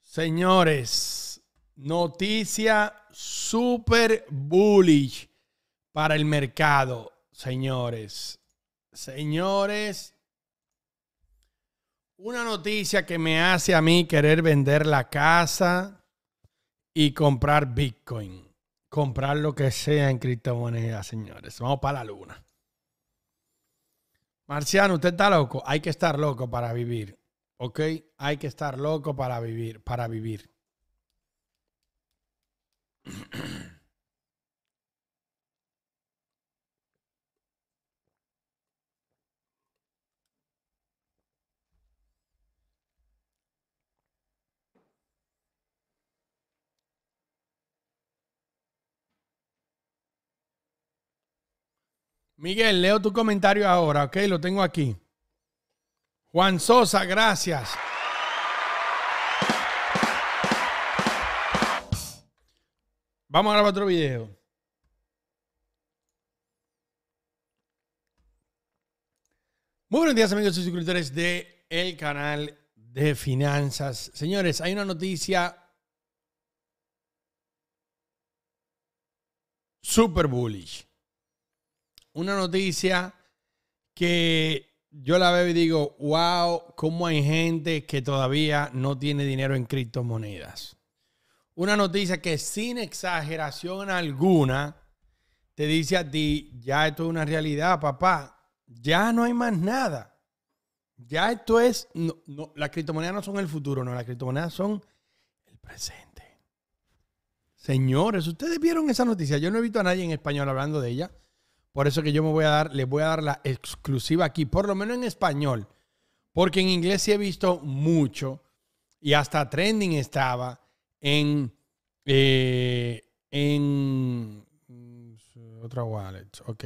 Señores, noticia super bullish para el mercado, señores. Señores, una noticia que me hace a mí querer vender la casa y comprar Bitcoin. Comprar lo que sea en criptomonedas, señores. Vamos para la luna. Marciano, usted está loco. Hay que estar loco para vivir. ¿Ok? Hay que estar loco para vivir. Para vivir. [clears throat] Miguel, leo tu comentario ahora, ok, lo tengo aquí. Juan Sosa, gracias. Vamos a grabar otro video. Muy buenos días amigos y suscriptores de el canal de finanzas. Señores, hay una noticia super bullish una noticia que yo la veo y digo, wow, cómo hay gente que todavía no tiene dinero en criptomonedas. Una noticia que sin exageración alguna te dice a ti, ya esto es una realidad, papá, ya no hay más nada. Ya esto es, no, las criptomonedas no son el futuro, no, las criptomonedas son el presente. Señores, ustedes vieron esa noticia, yo no he visto a nadie en español hablando de ella. Por eso que yo me voy a dar, les voy a dar la exclusiva aquí, por lo menos en español, porque en inglés sí he visto mucho y hasta trending estaba en, eh, en otra wallet, ok.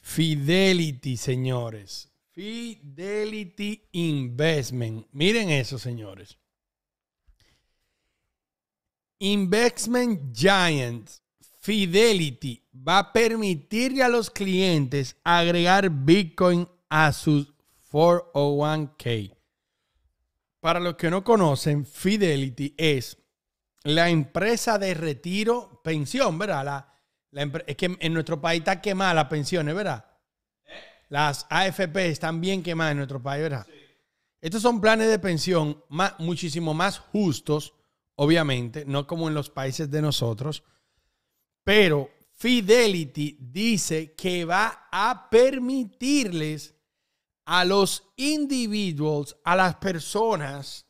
Fidelity, señores. Fidelity Investment. Miren eso, señores. Investment Giants. Fidelity va a permitirle a los clientes agregar Bitcoin a sus 401k. Para los que no conocen, Fidelity es la empresa de retiro pensión, ¿verdad? La, es que en nuestro país está quemada las pensiones, ¿verdad? Las AFP están bien quemadas en nuestro país, ¿verdad? Estos son planes de pensión más, muchísimo más justos, obviamente, no como en los países de nosotros. Pero Fidelity dice que va a permitirles a los individuos, a las personas,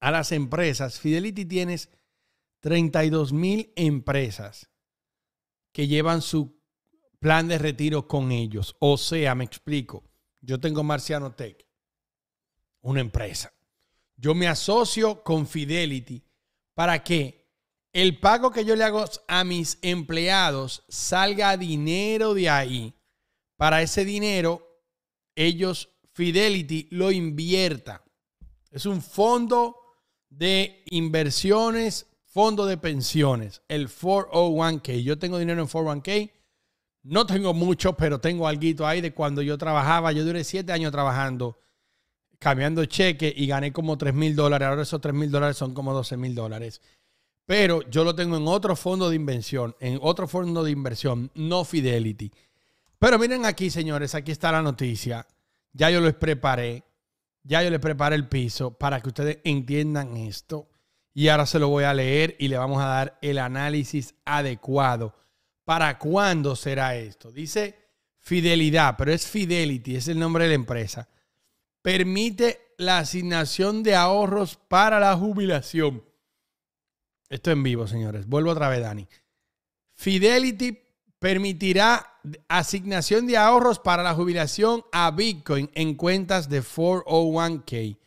a las empresas. Fidelity tienes 32 mil empresas que llevan su plan de retiro con ellos. O sea, me explico. Yo tengo Marciano Tech, una empresa. Yo me asocio con Fidelity. ¿Para qué? el pago que yo le hago a mis empleados salga dinero de ahí. Para ese dinero, ellos, Fidelity, lo invierta. Es un fondo de inversiones, fondo de pensiones, el 401k. Yo tengo dinero en 401k. No tengo mucho, pero tengo algo ahí de cuando yo trabajaba. Yo duré siete años trabajando, cambiando cheque, y gané como 3 mil dólares. Ahora esos 3 mil dólares son como 12 mil dólares. Pero yo lo tengo en otro fondo de inversión, en otro fondo de inversión, no Fidelity. Pero miren aquí, señores, aquí está la noticia. Ya yo les preparé, ya yo les preparé el piso para que ustedes entiendan esto. Y ahora se lo voy a leer y le vamos a dar el análisis adecuado. ¿Para cuándo será esto? Dice Fidelidad, pero es Fidelity, es el nombre de la empresa. Permite la asignación de ahorros para la jubilación. Esto en vivo, señores. Vuelvo otra vez, Dani. Fidelity permitirá asignación de ahorros para la jubilación a Bitcoin en cuentas de 401k.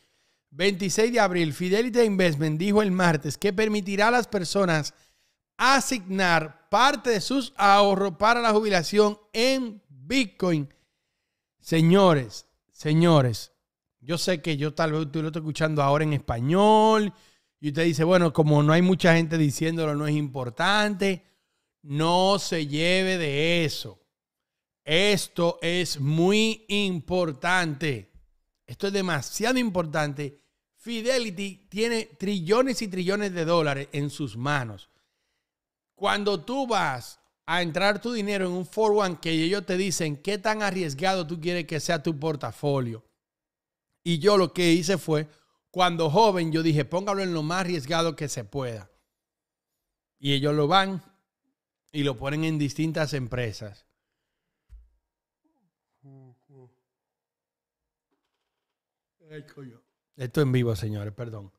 26 de abril, Fidelity Investment dijo el martes que permitirá a las personas asignar parte de sus ahorros para la jubilación en Bitcoin. Señores, señores, yo sé que yo tal vez tú lo estoy escuchando ahora en español y usted dice, bueno, como no hay mucha gente diciéndolo, no es importante, no se lleve de eso. Esto es muy importante. Esto es demasiado importante. Fidelity tiene trillones y trillones de dólares en sus manos. Cuando tú vas a entrar tu dinero en un 401 que ellos te dicen qué tan arriesgado tú quieres que sea tu portafolio. Y yo lo que hice fue cuando joven, yo dije, póngalo en lo más arriesgado que se pueda. Y ellos lo van y lo ponen en distintas empresas. Esto en vivo, señores, perdón.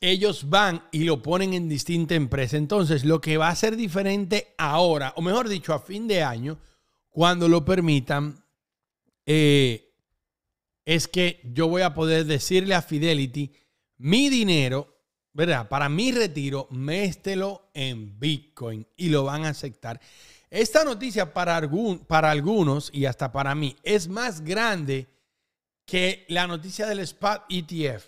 Ellos van y lo ponen en distinta empresa. Entonces, lo que va a ser diferente ahora, o mejor dicho, a fin de año, cuando lo permitan, eh, es que yo voy a poder decirle a Fidelity, mi dinero, ¿verdad? Para mi retiro, méstelo en Bitcoin y lo van a aceptar. Esta noticia para, algún, para algunos y hasta para mí es más grande que la noticia del SPAT ETF,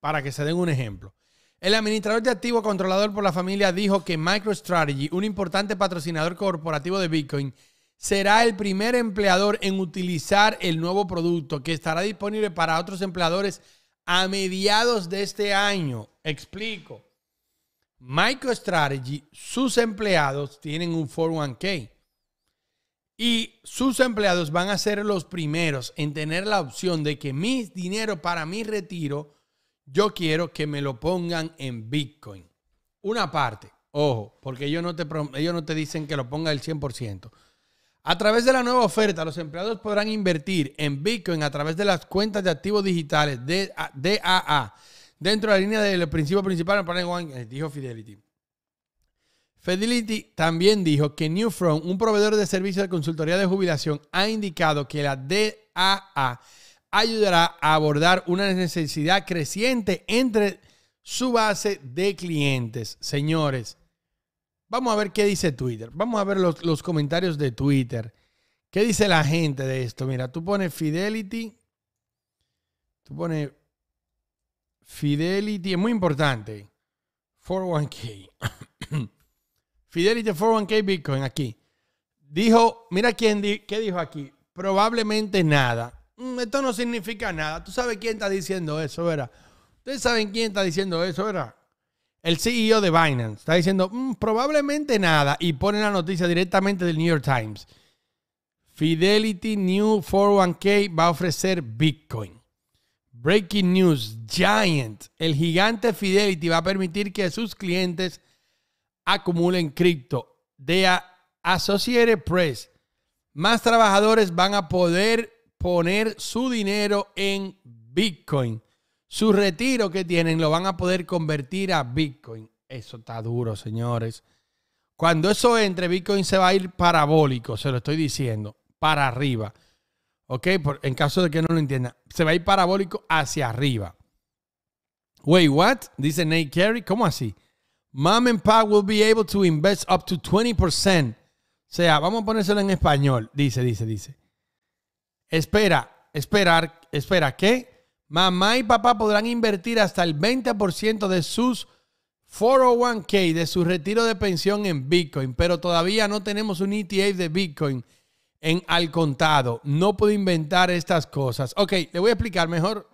para que se den un ejemplo. El administrador de activo controlador por la familia dijo que MicroStrategy, un importante patrocinador corporativo de Bitcoin, será el primer empleador en utilizar el nuevo producto que estará disponible para otros empleadores a mediados de este año. Explico. MicroStrategy, sus empleados tienen un 401k y sus empleados van a ser los primeros en tener la opción de que mi dinero para mi retiro, yo quiero que me lo pongan en Bitcoin. Una parte, ojo, porque ellos no te, no te dicen que lo ponga el 100%. A través de la nueva oferta, los empleados podrán invertir en Bitcoin a través de las cuentas de activos digitales de DAA dentro de la línea del principio principal eh, dijo Fidelity. Fidelity también dijo que Newfront, un proveedor de servicios de consultoría de jubilación, ha indicado que la DAA ayudará a abordar una necesidad creciente entre su base de clientes. Señores, Vamos a ver qué dice Twitter. Vamos a ver los, comentarios de Twitter. ¿Qué dice la gente de esto? Mira, tú pones Fidelity. Tú pones Fidelity. Es muy importante. 401k. [coughs] Fidelity 401k Bitcoin aquí. Dijo, mira quién qué dijo aquí. Probablemente nada. Mm, esto no significa nada. Tú sabes quién está diciendo eso, ¿verdad? Ustedes saben quién está diciendo eso, ¿verdad? el CEO de Binance está diciendo mm, probablemente nada y pone la noticia directamente del New York Times. Fidelity New 401k va a ofrecer Bitcoin. Breaking news, Giant, el gigante Fidelity va a permitir que sus clientes acumulen cripto. De Associated Press, más trabajadores van a poder poner su dinero en Bitcoin su retiro que tienen lo van a poder convertir a Bitcoin. Eso está duro, señores. Cuando eso entre, Bitcoin se va a ir parabólico, se lo estoy diciendo, para arriba. ¿Ok? en caso de que no lo entiendan, se va a ir parabólico hacia arriba. Wait, what? Dice Nate Carey. ¿Cómo así? Mom and Pop will be able to invest up to 20%. O sea, vamos a ponérselo en español. Dice, dice, dice. Espera, esperar, espera, ¿qué? Mamá y papá podrán invertir hasta el 20% de sus 401k, de su retiro de pensión en Bitcoin, pero todavía no tenemos un ETF de Bitcoin en al contado. No puedo inventar estas cosas. Ok, le voy a explicar mejor.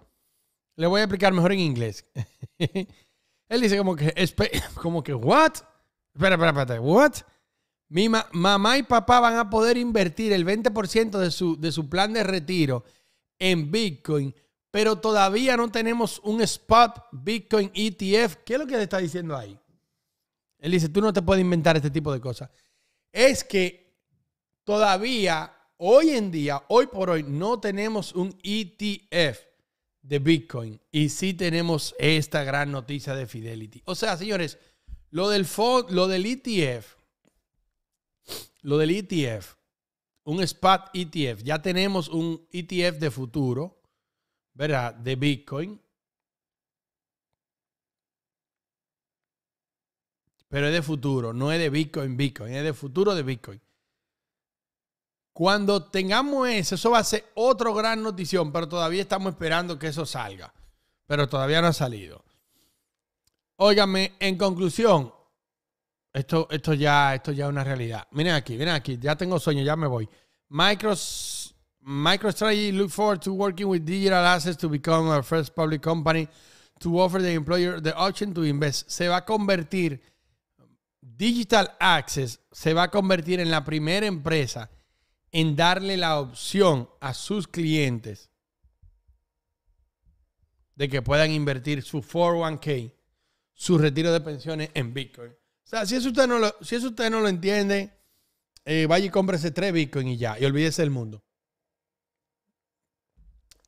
Le voy a explicar mejor en inglés. [laughs] Él dice como que, [laughs] como que, what? Espera, espera, espera, what? Mi mamá y papá van a poder invertir el 20% de su, de su plan de retiro en Bitcoin pero todavía no tenemos un spot Bitcoin ETF. ¿Qué es lo que le está diciendo ahí? Él dice, tú no te puedes inventar este tipo de cosas. Es que todavía, hoy en día, hoy por hoy, no tenemos un ETF de Bitcoin. Y sí tenemos esta gran noticia de Fidelity. O sea, señores, lo del, lo del ETF, lo del ETF, un spot ETF, ya tenemos un ETF de futuro ¿verdad? De Bitcoin. Pero es de futuro, no es de Bitcoin, Bitcoin, es de futuro de Bitcoin. Cuando tengamos eso, eso va a ser otra gran notición, pero todavía estamos esperando que eso salga. Pero todavía no ha salido. Óigame, en conclusión, esto, esto, ya, esto ya es una realidad. Miren aquí, miren aquí, ya tengo sueño, ya me voy. Microsoft MicroStrategy look forward to working with digital assets to become our first public company to offer the employer the option to invest. Se va a convertir, Digital Access se va a convertir en la primera empresa en darle la opción a sus clientes de que puedan invertir su 401k, su retiro de pensiones en Bitcoin. O sea, si eso usted no lo, si eso usted no lo entiende, eh, vaya y cómprese tres Bitcoin y ya, y olvídese del mundo.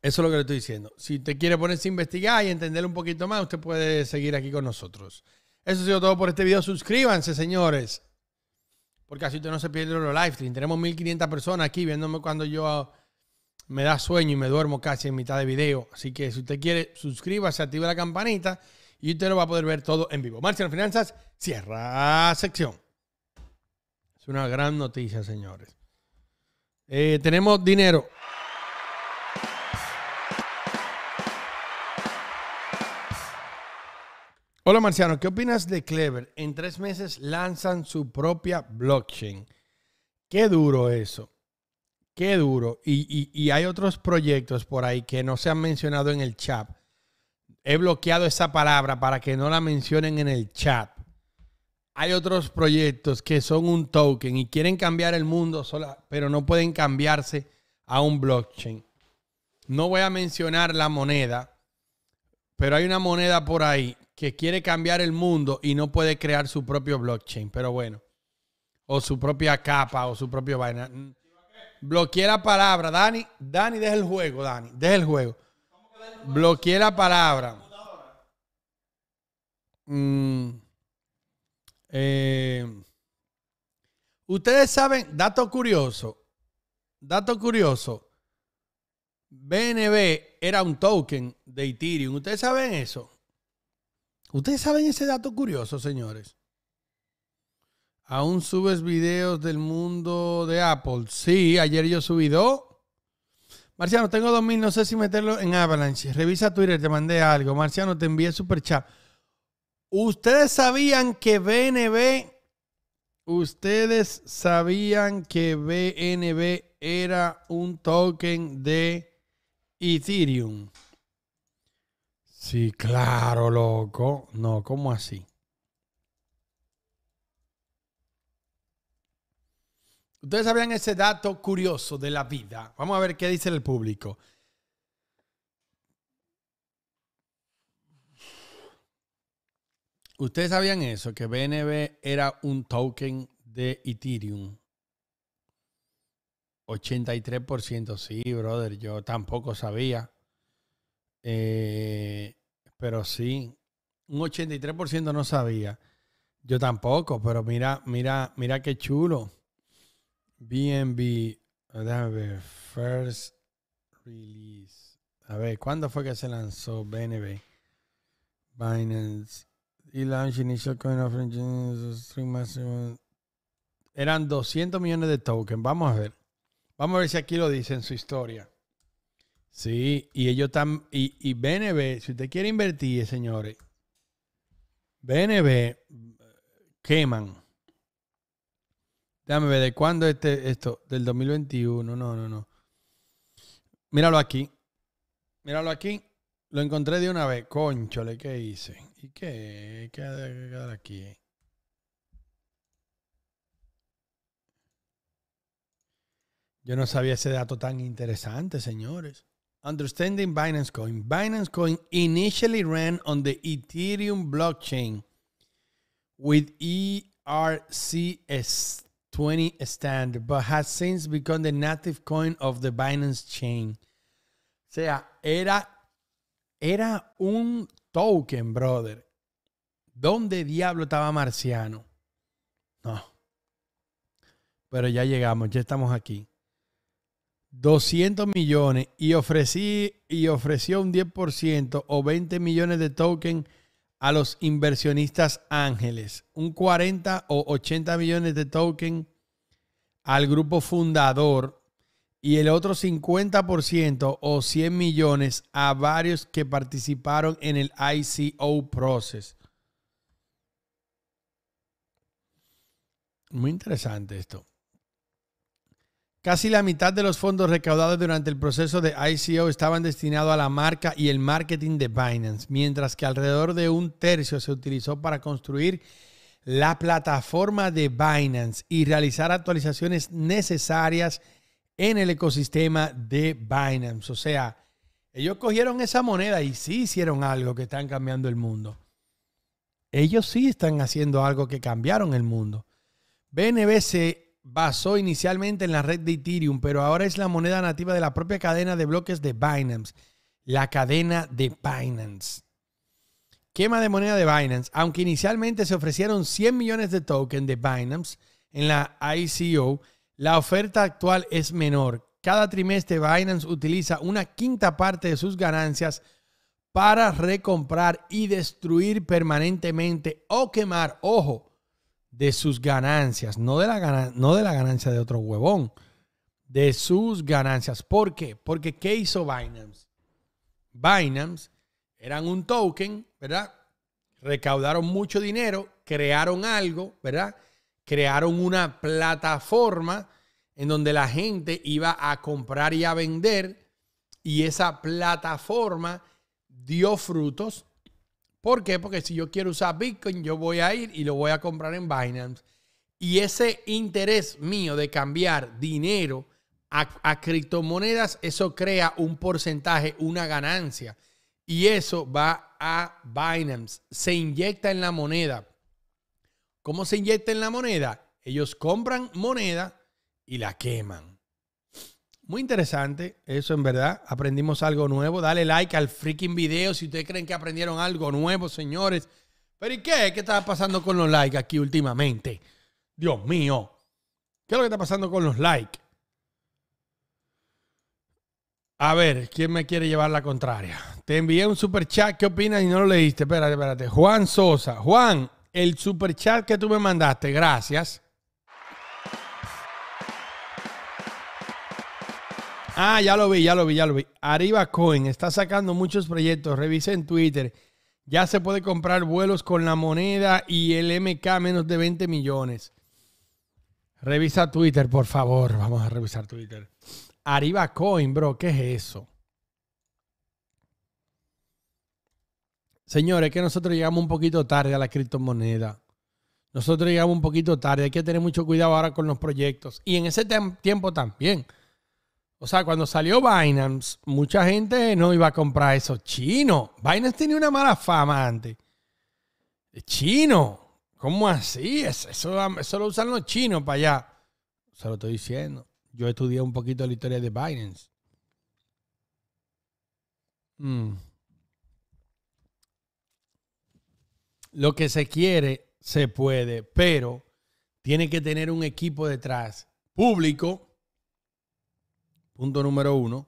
Eso es lo que le estoy diciendo. Si te quiere ponerse a investigar y entender un poquito más, usted puede seguir aquí con nosotros. Eso ha sido todo por este video. Suscríbanse, señores. Porque así usted no se pierde los live stream. Tenemos 1500 personas aquí viéndome cuando yo ah, me da sueño y me duermo casi en mitad de video. Así que si usted quiere, suscríbase, activa la campanita y usted lo va a poder ver todo en vivo. Marcial Finanzas, cierra sección. Es una gran noticia, señores. Eh, tenemos dinero. Hola Marciano, ¿qué opinas de Clever? En tres meses lanzan su propia blockchain. Qué duro eso. Qué duro. Y, hay otros proyectos por ahí que no se han mencionado en el chat. He bloqueado esa palabra para que no la mencionen en el chat. Hay otros proyectos que son un token y quieren cambiar el mundo, pero no pueden cambiarse a un blockchain. No voy a mencionar la moneda, pero hay una moneda por ahí que quiere cambiar el mundo y no puede crear su propio blockchain, pero bueno, o su propia capa o su propio vaina. Mm. Bloquea la palabra, Dani, Dani, deja el juego, Dani, deja el juego. Bloquea la palabra. Mm. Eh, ustedes saben, dato curioso, dato curioso, BNB era un token de Ethereum. ¿Ustedes saben eso? Ustedes saben ese dato curioso, señores. ¿Aún subes videos del mundo de Apple? Sí, ayer yo subí dos. Marciano, tengo dos no sé si meterlo en Avalanche. Revisa Twitter, te mandé algo. Marciano, te envié super chat. Ustedes sabían que BNB, ustedes sabían que BNB era un token de Ethereum. Sí, claro, loco. No, ¿cómo así? Ustedes sabían ese dato curioso de la vida. Vamos a ver qué dice el público. Ustedes sabían eso, que BNB era un token de Ethereum. 83%, sí, brother, yo tampoco sabía. Eh, pero sí, un 83% no sabía. Yo tampoco, pero mira, mira, mira qué chulo. BNB, uh, déjame ver, first release. A ver, ¿cuándo fue que se lanzó BNB? Binance. Y launch initial coin offering. Eran 200 millones de tokens. Vamos a ver. Vamos a ver si aquí lo dice en su historia. Sí, y ellos están. Y, y BNB, si usted quiere invertir, señores, BNB eh, queman. Déjame ver, ¿de cuándo este, esto? Del 2021. No, no, no. Míralo aquí. Míralo aquí. Lo encontré de una vez. Conchole, ¿qué hice? ¿Y qué? ¿Qué de quedar aquí? Yo no sabía ese dato tan interesante, señores. Understanding Binance Coin. Binance Coin initially ran on the Ethereum blockchain with ERC20 standard but has since become the native coin of the Binance chain. O sea, era, era un token, brother. ¿Dónde diablo estaba Marciano? No. Pero ya llegamos, ya estamos aquí. 200 millones y, ofrecí, y ofreció un 10% o 20 millones de token a los inversionistas ángeles, un 40 o 80 millones de token al grupo fundador y el otro 50% o 100 millones a varios que participaron en el ICO process. Muy interesante esto. Casi la mitad de los fondos recaudados durante el proceso de ICO estaban destinados a la marca y el marketing de Binance, mientras que alrededor de un tercio se utilizó para construir la plataforma de Binance y realizar actualizaciones necesarias en el ecosistema de Binance. O sea, ellos cogieron esa moneda y sí hicieron algo que están cambiando el mundo. Ellos sí están haciendo algo que cambiaron el mundo. BNBC basó inicialmente en la red de Ethereum, pero ahora es la moneda nativa de la propia cadena de bloques de Binance, la cadena de Binance. Quema de moneda de Binance. Aunque inicialmente se ofrecieron 100 millones de tokens de Binance en la ICO, la oferta actual es menor. Cada trimestre Binance utiliza una quinta parte de sus ganancias para recomprar y destruir permanentemente o quemar, ojo, de sus ganancias, no de, la no de la ganancia de otro huevón, de sus ganancias. ¿Por qué? Porque ¿qué hizo Binance? Binance eran un token, ¿verdad? Recaudaron mucho dinero, crearon algo, ¿verdad? Crearon una plataforma en donde la gente iba a comprar y a vender y esa plataforma dio frutos ¿Por qué? Porque si yo quiero usar Bitcoin, yo voy a ir y lo voy a comprar en Binance. Y ese interés mío de cambiar dinero a, a criptomonedas, eso crea un porcentaje, una ganancia. Y eso va a Binance. Se inyecta en la moneda. ¿Cómo se inyecta en la moneda? Ellos compran moneda y la queman. Muy interesante, eso en verdad. Aprendimos algo nuevo. Dale like al freaking video si ustedes creen que aprendieron algo nuevo, señores. Pero ¿y qué? ¿Qué está pasando con los likes aquí últimamente? Dios mío. ¿Qué es lo que está pasando con los likes? A ver, ¿quién me quiere llevar la contraria? Te envié un super chat. ¿Qué opinas y no lo leíste? Espérate, espérate. Juan Sosa. Juan, el super chat que tú me mandaste, gracias. Ah, ya lo vi, ya lo vi, ya lo vi. Arriba Coin está sacando muchos proyectos. Revisa en Twitter. Ya se puede comprar vuelos con la moneda y el MK menos de 20 millones. Revisa Twitter, por favor. Vamos a revisar Twitter. Arriba Coin, bro, ¿qué es eso? Señores, que nosotros llegamos un poquito tarde a la criptomoneda. Nosotros llegamos un poquito tarde. Hay que tener mucho cuidado ahora con los proyectos. Y en ese tiempo también. O sea, cuando salió Binance, mucha gente no iba a comprar eso chino. Binance tenía una mala fama antes. Chino. ¿Cómo así? Eso, eso lo usan los chinos para allá. Se lo estoy diciendo. Yo estudié un poquito la historia de Binance. Mm. Lo que se quiere, se puede, pero tiene que tener un equipo detrás público Punto número uno.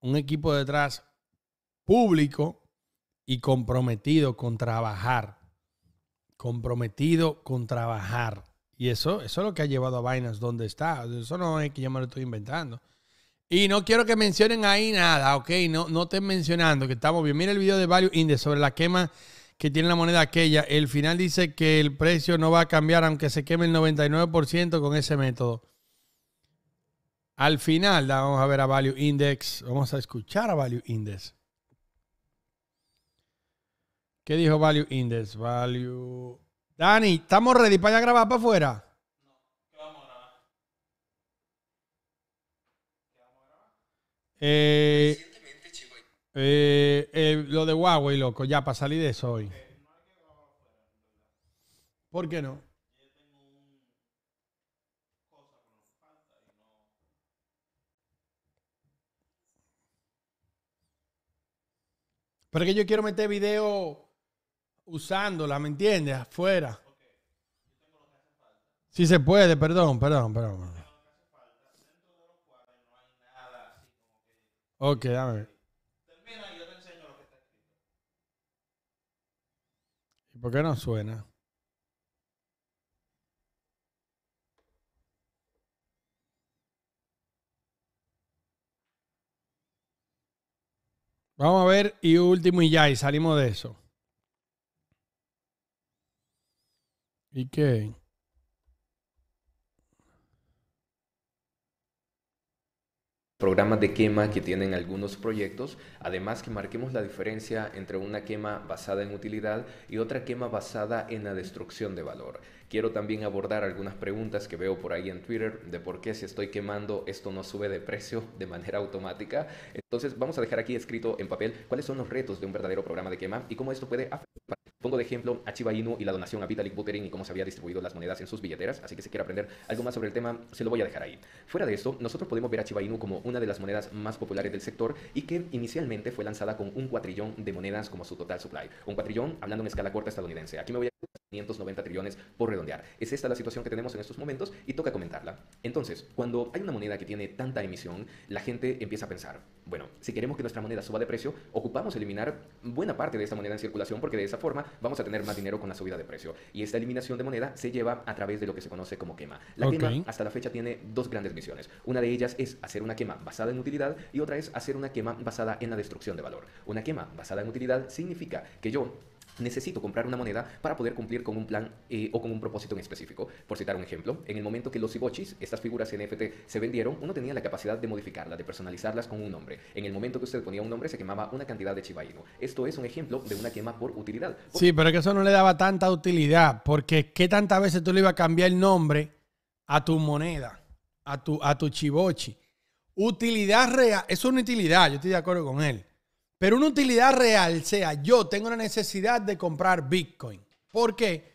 Un equipo detrás público y comprometido con trabajar. Comprometido con trabajar. Y eso, eso es lo que ha llevado a vainas. donde está. Eso no es que yo me lo estoy inventando. Y no quiero que mencionen ahí nada, ¿ok? No, no estén mencionando que estamos bien. Mira el video de Value Index sobre la quema que tiene la moneda aquella. El final dice que el precio no va a cambiar aunque se queme el 99% con ese método. Al final vamos a ver a Value Index. Vamos a escuchar a Value Index. ¿Qué dijo Value Index? Value. Dani, ¿estamos ready para grabar para afuera? Eh, eh, eh, lo de Huawei, loco, ya para salir de eso hoy. ¿Por qué no? Pero yo quiero meter video usándola, ¿me entiendes? Afuera. Si se puede, perdón, perdón, perdón. Ok, dame ¿Y por qué no suena? Vamos a ver y último y ya, y salimos de eso. ¿Y qué? programas de quema que tienen algunos proyectos, además que marquemos la diferencia entre una quema basada en utilidad y otra quema basada en la destrucción de valor. Quiero también abordar algunas preguntas que veo por ahí en Twitter de por qué si estoy quemando esto no sube de precio de manera automática. Entonces vamos a dejar aquí escrito en papel cuáles son los retos de un verdadero programa de quema y cómo esto puede afectar. Pongo de ejemplo a Chiba Inu y la donación a Vitalik Buterin y cómo se había distribuido las monedas en sus billeteras, así que si quiere aprender algo más sobre el tema, se lo voy a dejar ahí. Fuera de esto, nosotros podemos ver a Chiba Inu como una de las monedas más populares del sector y que inicialmente fue lanzada con un cuatrillón de monedas como su total supply. Un cuatrillón, hablando en escala corta estadounidense. Aquí me voy a 590 trillones por es esta la situación que tenemos en estos momentos y toca comentarla. Entonces, cuando hay una moneda que tiene tanta emisión, la gente empieza a pensar, bueno, si queremos que nuestra moneda suba de precio, ocupamos eliminar buena parte de esta moneda en circulación porque de esa forma vamos a tener más dinero con la subida de precio. Y esta eliminación de moneda se lleva a través de lo que se conoce como quema. La quema hasta la fecha tiene dos grandes misiones. Una de ellas es hacer una quema basada en utilidad y otra es hacer una quema basada en la destrucción de valor. Una quema basada en utilidad significa que yo necesito comprar una moneda para poder cumplir con un plan eh, o con un propósito en específico. Por citar un ejemplo, en el momento que los chibochis, estas figuras NFT, se vendieron, uno tenía la capacidad de modificarlas, de personalizarlas con un nombre. En el momento que usted ponía un nombre, se quemaba una cantidad de chibaíno. Esto es un ejemplo de una quema por utilidad. Sí, pero es que eso no le daba tanta utilidad, porque ¿qué tantas veces tú le ibas a cambiar el nombre a tu moneda, a tu, a tu chibochi? Utilidad real, es una utilidad, yo estoy de acuerdo con él. Pero una utilidad real sea, yo tengo la necesidad de comprar Bitcoin. ¿Por qué?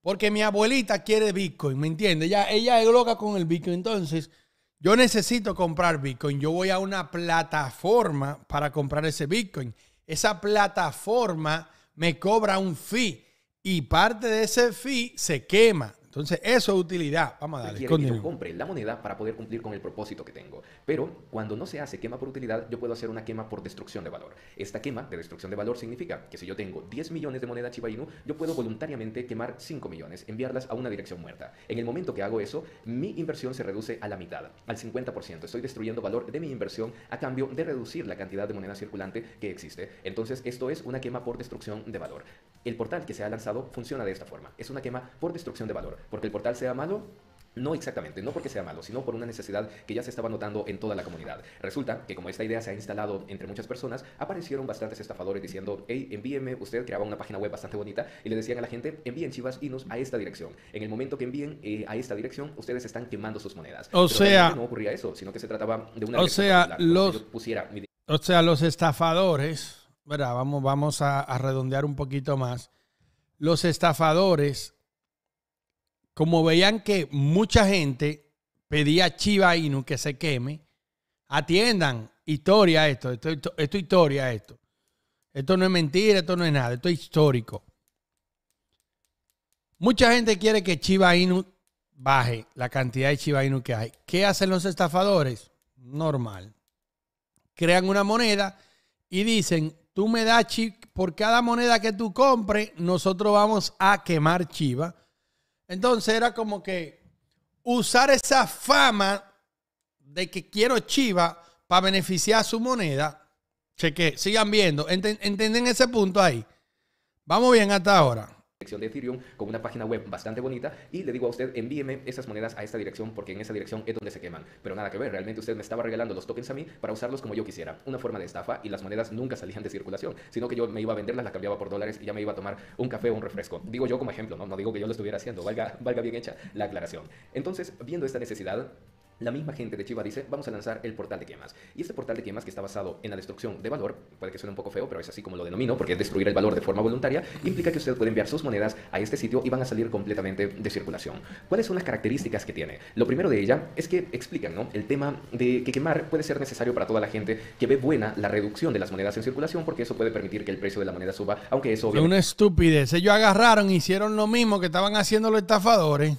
Porque mi abuelita quiere Bitcoin, ¿me entiendes? Ella, ella es loca con el Bitcoin. Entonces, yo necesito comprar Bitcoin. Yo voy a una plataforma para comprar ese Bitcoin. Esa plataforma me cobra un fee y parte de ese fee se quema. Entonces, eso es utilidad. Vamos a darle. que yo compre la moneda para poder cumplir con el propósito que tengo. Pero cuando no se hace quema por utilidad, yo puedo hacer una quema por destrucción de valor. Esta quema de destrucción de valor significa que si yo tengo 10 millones de moneda Chiba yo puedo voluntariamente quemar 5 millones, enviarlas a una dirección muerta. En el momento que hago eso, mi inversión se reduce a la mitad, al 50%. Estoy destruyendo valor de mi inversión a cambio de reducir la cantidad de moneda circulante que existe. Entonces, esto es una quema por destrucción de valor. El portal que se ha lanzado funciona de esta forma. Es una quema por destrucción de valor porque el portal sea malo, no exactamente, no porque sea malo, sino por una necesidad que ya se estaba notando en toda la comunidad. Resulta que como esta idea se ha instalado entre muchas personas, aparecieron bastantes estafadores diciendo, hey, envíeme, usted creaba una página web bastante bonita y le decían a la gente, envíen chivas y nos a esta dirección. En el momento que envíen eh, a esta dirección, ustedes están quemando sus monedas. O sea, no ocurría eso, sino que se trataba de una... O sea, los, pusiera o sea, los estafadores, ¿verdad? Vamos, vamos a redondear un poquito más. Los estafadores como veían que mucha gente pedía Chiva Inu que se queme, atiendan, historia esto, esto, esto, historia esto. Esto no es mentira, esto no es nada, esto es histórico. Mucha gente quiere que Chiva Inu baje la cantidad de Chiva Inu que hay. ¿Qué hacen los estafadores? Normal. Crean una moneda y dicen, tú me das chip por cada moneda que tú compres, nosotros vamos a quemar Chiva entonces era como que usar esa fama de que quiero Chiva para beneficiar su moneda. Cheque, sigan viendo. ¿Entienden ese punto ahí? Vamos bien hasta ahora dirección de Ethereum con una página web bastante bonita y le digo a usted envíeme esas monedas a esta dirección porque en esa dirección es donde se queman. Pero nada que ver, realmente usted me estaba regalando los tokens a mí para usarlos como yo quisiera. Una forma de estafa y las monedas nunca salían de circulación, sino que yo me iba a venderlas, las cambiaba por dólares y ya me iba a tomar un café o un refresco. Digo yo como ejemplo, no, no digo que yo lo estuviera haciendo, valga, valga bien hecha la aclaración. Entonces, viendo esta necesidad, la misma gente de Chiva dice, vamos a lanzar el portal de quemas. Y este portal de quemas que está basado en la destrucción de valor, puede que suene un poco feo, pero es así como lo denomino, porque es destruir el valor de forma voluntaria, implica que usted puede enviar sus monedas a este sitio y van a salir completamente de circulación. ¿Cuáles son las características que tiene? Lo primero de ella es que explican, ¿no? El tema de que quemar puede ser necesario para toda la gente que ve buena la reducción de las monedas en circulación, porque eso puede permitir que el precio de la moneda suba, aunque eso... Es Una estupidez. Ellos agarraron, hicieron lo mismo que estaban haciendo los estafadores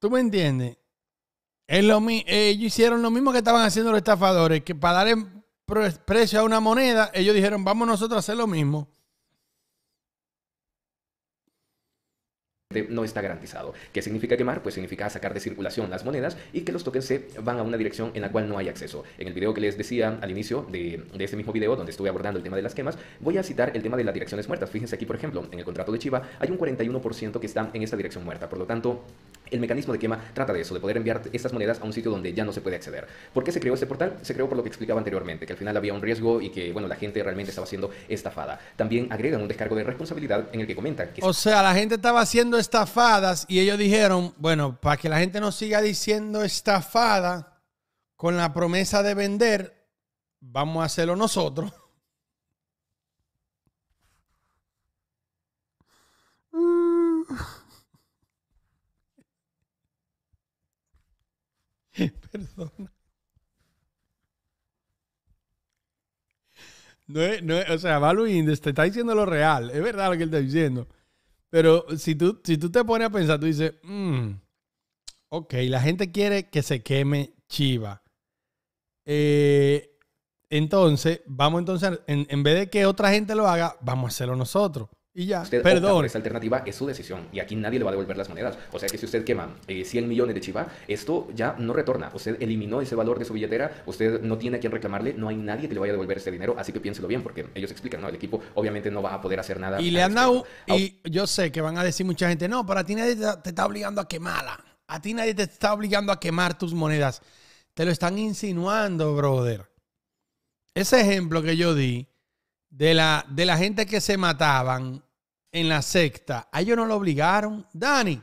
¿Tú me entiendes? ellos hicieron lo mismo que estaban haciendo los estafadores, que para dar precio a una moneda, ellos dijeron, vamos nosotros a hacer lo mismo. no está garantizado. ¿Qué significa quemar? Pues significa sacar de circulación las monedas y que los tokens se van a una dirección en la cual no hay acceso. En el video que les decía al inicio de, este mismo video donde estuve abordando el tema de las quemas, voy a citar el tema de las direcciones muertas. Fíjense aquí, por ejemplo, en el contrato de Chiva hay un 41% que están en esta dirección muerta. Por lo tanto, el mecanismo de quema trata de eso, de poder enviar estas monedas a un sitio donde ya no se puede acceder. ¿Por qué se creó este portal? Se creó por lo que explicaba anteriormente, que al final había un riesgo y que, bueno, la gente realmente estaba siendo estafada. También agregan un descargo de responsabilidad en el que comentan que... O sea, la gente estaba siendo estafadas y ellos dijeron, bueno, para que la gente no siga diciendo estafada con la promesa de vender, vamos a hacerlo nosotros. [laughs] Perdona. No no o sea, Valuin te está diciendo lo real. Es verdad lo que él está diciendo. Pero si tú, si tú te pones a pensar, tú dices, mm, ok, la gente quiere que se queme Chiva. Eh, entonces, vamos entonces, en, vez de que otra gente lo haga, vamos a hacerlo nosotros. Y ya, perdón. Opta alternativa es su decisión y aquí nadie le va a devolver las monedas. O sea que si usted quema 100 eh, millones de chivas, esto ya no retorna. Usted eliminó ese valor de su billetera, usted no tiene a quien reclamarle, no hay nadie que le vaya a devolver ese dinero, así que piénselo bien porque ellos explican, ¿no? El equipo obviamente no va a poder hacer nada. Y le y yo sé que van a decir mucha gente, no, pero a ti nadie te está obligando a quemarla. Ah. A ti nadie te está obligando a quemar tus monedas. Te lo están insinuando, brother. Ese ejemplo que yo di de la, de la gente que se mataban en la secta a ellos no lo obligaron. Dani,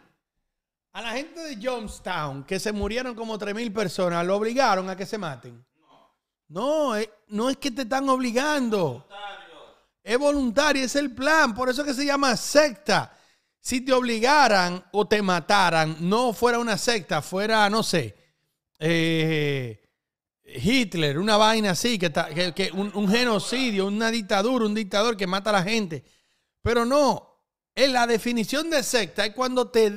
a la gente de Jonestown, que se murieron como 3.000 personas, lo obligaron a que se maten. No, eh, no es, que te están obligando. Es voluntario, es el plan. Por eso que se llama secta. Si te obligaran o te mataran, no fuera una secta, fuera, no sé, eh, Hitler, una vaina así, que, que, un genocidio, una dictadura, un dictador que mata a la gente pero no, en la definición de secta es cuando te,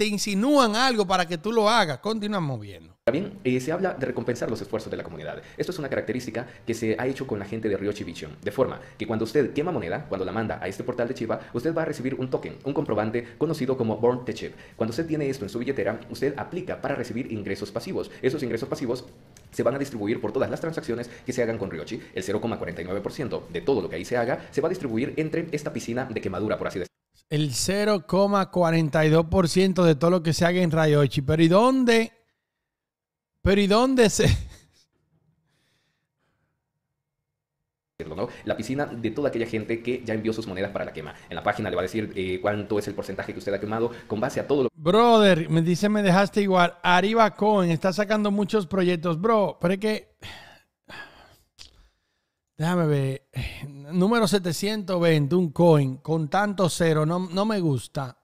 insinúan algo para que tú lo hagas. Continuamos viendo. También y eh, se habla de recompensar los esfuerzos de la comunidad. Esto es una característica que se ha hecho con la gente de Río de forma que cuando usted quema moneda, cuando la manda a este portal de Chiva, usted va a recibir un token, un comprobante conocido como Born the Chip. Cuando usted tiene esto en su billetera, usted aplica para recibir ingresos pasivos. Esos ingresos pasivos se van a distribuir por todas las transacciones que se hagan con Riochi. El 0,49% de todo lo que ahí se haga se va a distribuir entre esta piscina de quemadura, por así decirlo. El 0,42% de todo lo que se haga en Riochi. Pero ¿y dónde? Pero ¿y dónde se... La piscina de toda aquella gente que ya envió sus monedas para la quema. En la página le va a decir eh, cuánto es el porcentaje que usted ha quemado con base a todo lo... Brother, me dice, me dejaste igual. arriba Coin está sacando muchos proyectos, bro. Pero es que... Déjame ver. Número 720, un coin con tanto cero. No, no me gusta.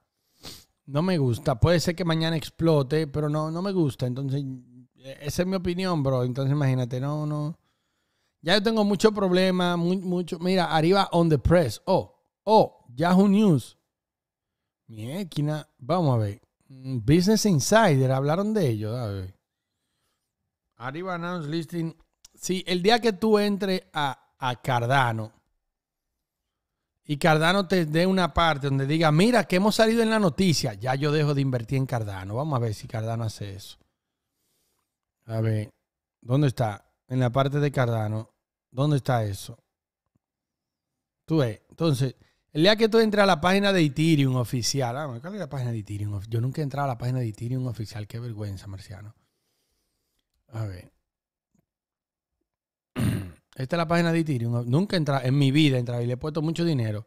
No me gusta. Puede ser que mañana explote, pero no, no me gusta. Entonces, e, esa es mi opinión, bro. Entonces, imagínate, no, no. Ya yo tengo mucho problema, mucho. Mira, arriba on the press. Oh, oh, Yahoo News. mi equina, vamos a ver. Mm, Business Insider, hablaron de ello. Arriba announce listing. Sí, el día que tú entres a, a Cardano y Cardano te dé una parte donde diga, mira, que hemos salido en la noticia, ya yo dejo de invertir en Cardano. Vamos a ver si Cardano hace eso. A ver, ¿dónde está? En la parte de Cardano. ¿Dónde está eso? Tú ves. Entonces, el día que tú entras a la página de Ethereum oficial, ah, ¿cuál es la página de Ethereum? Yo nunca he entrado a la página de Ethereum oficial, qué vergüenza, Marciano. A ver. [clears throat] Esta es la página de Ethereum. Nunca he entrado, en mi vida he y le he puesto mucho dinero.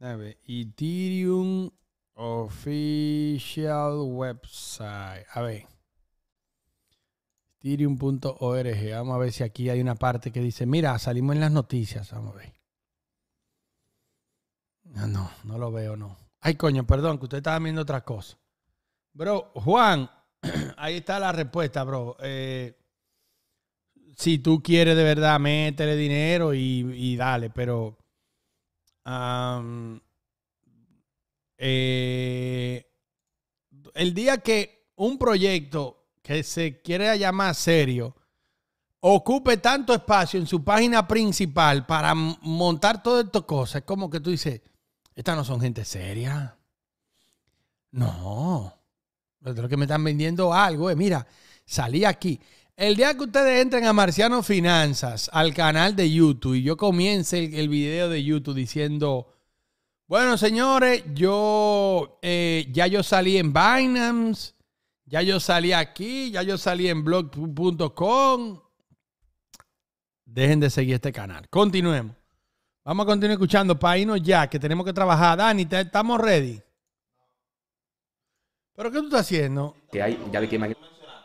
A ver, Ethereum Official Website. A ver. Ethereum.org. Vamos a ver si aquí hay una parte que dice, mira, salimos en las noticias. Vamos a ver. No, no, lo veo, no. Ay, coño, perdón, que usted estaba viendo otra cosa. Bro, Juan, [clears throat] ahí está la respuesta, bro. Eh, si tú quieres de verdad, métele dinero y, dale, pero... Eh, el día que un proyecto que se quiere llamar serio ocupe tanto espacio en su página principal para montar todas estas cosas, es como que tú dices, estas no son gente seria. No. Lo que me están vendiendo algo eh, mira, salí aquí. El día que ustedes entren a Marciano Finanzas, al canal de YouTube, y yo comience el, video de YouTube diciendo, bueno, señores, yo eh, ya yo salí en Binance, ya yo salí aquí, ya yo salí en blog.com. Dejen de seguir este canal. Continuemos. Vamos a continuar escuchando Paino ya, que tenemos que trabajar. Dani, ¿estamos ready? ¿Pero qué tú estás haciendo? Que hay,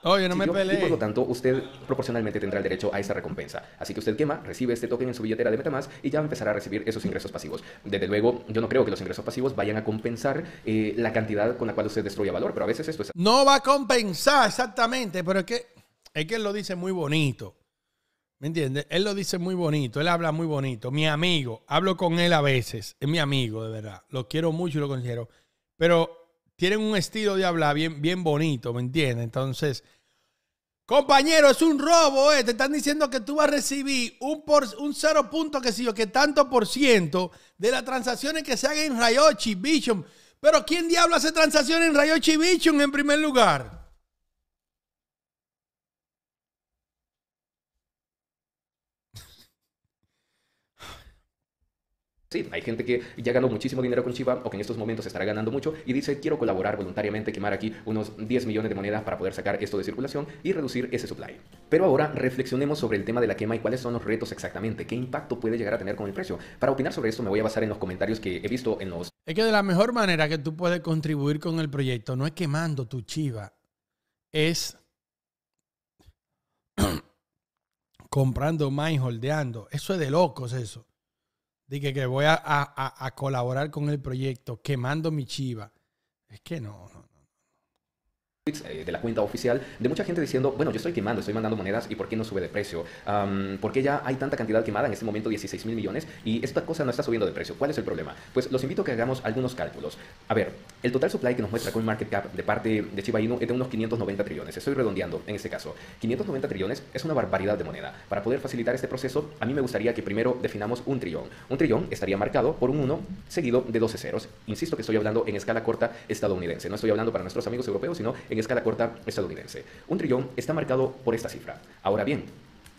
Oh, no me por lo tanto, usted proporcionalmente tendrá el derecho a esa recompensa. Así que usted quema, recibe este token en su billetera de MetaMask y ya empezará a recibir esos ingresos pasivos. Desde luego, yo no creo que los ingresos pasivos vayan a compensar eh, la cantidad con la cual usted destruye valor, pero a veces esto es... No va a compensar, exactamente, pero es que, es que él lo dice muy bonito. ¿Me entiendes? Él lo dice muy bonito, él habla muy bonito. Mi amigo, hablo con él a veces, es mi amigo, de verdad. Lo quiero mucho y lo considero. Pero tienen un estilo de hablar bien, bien bonito, ¿me entiendes? Entonces, Compañero, es un robo, eh. Te están diciendo que tú vas a recibir un, por, un Punto, que sé yo, que tanto por ciento de las transacciones que se hagan en Rayochi, Bichon. Pero ¿quién diablo hace transacciones en Rayochi, Bichon en primer lugar? hay gente que ya ganó muchísimo dinero con Chiva o que en estos momentos estará ganando mucho y dice, quiero colaborar voluntariamente, quemar aquí unos 10 millones de monedas para poder sacar esto de circulación y reducir ese supply. Pero ahora reflexionemos sobre el tema de la quema y cuáles son los retos exactamente, qué impacto puede llegar a tener con el precio. Para opinar sobre esto me voy a basar en los comentarios que he visto en los... Es que de la mejor manera que tú puedes contribuir con el proyecto no es quemando tu Chiva, es [coughs] comprando más y holdeando. Eso es de locos eso. Dije que voy a, colaborar con el proyecto quemando mi chiva. Es que no, eh, de la cuenta oficial de mucha gente diciendo, bueno, yo estoy quemando, estoy mandando monedas y ¿por qué no sube de precio? porque ¿Por qué ya hay tanta cantidad quemada en este momento, 16 mil millones, y esta cosa no está subiendo de precio? ¿Cuál es el problema? Pues los invito a que hagamos algunos cálculos. A ver, el total supply que nos muestra CoinMarketCap de parte de Chiba Inu es de unos 590 trillones. Estoy redondeando en este caso. 590 trillones es una barbaridad de moneda. Para poder facilitar este proceso, a mí me gustaría que primero definamos un trillón. Un trillón estaría marcado por un 1 seguido de 12 ceros. Insisto que estoy hablando en escala corta estadounidense. No estoy hablando para nuestros amigos europeos, sino en escala corta estadounidense. Un trillón está marcado por esta cifra. Ahora bien,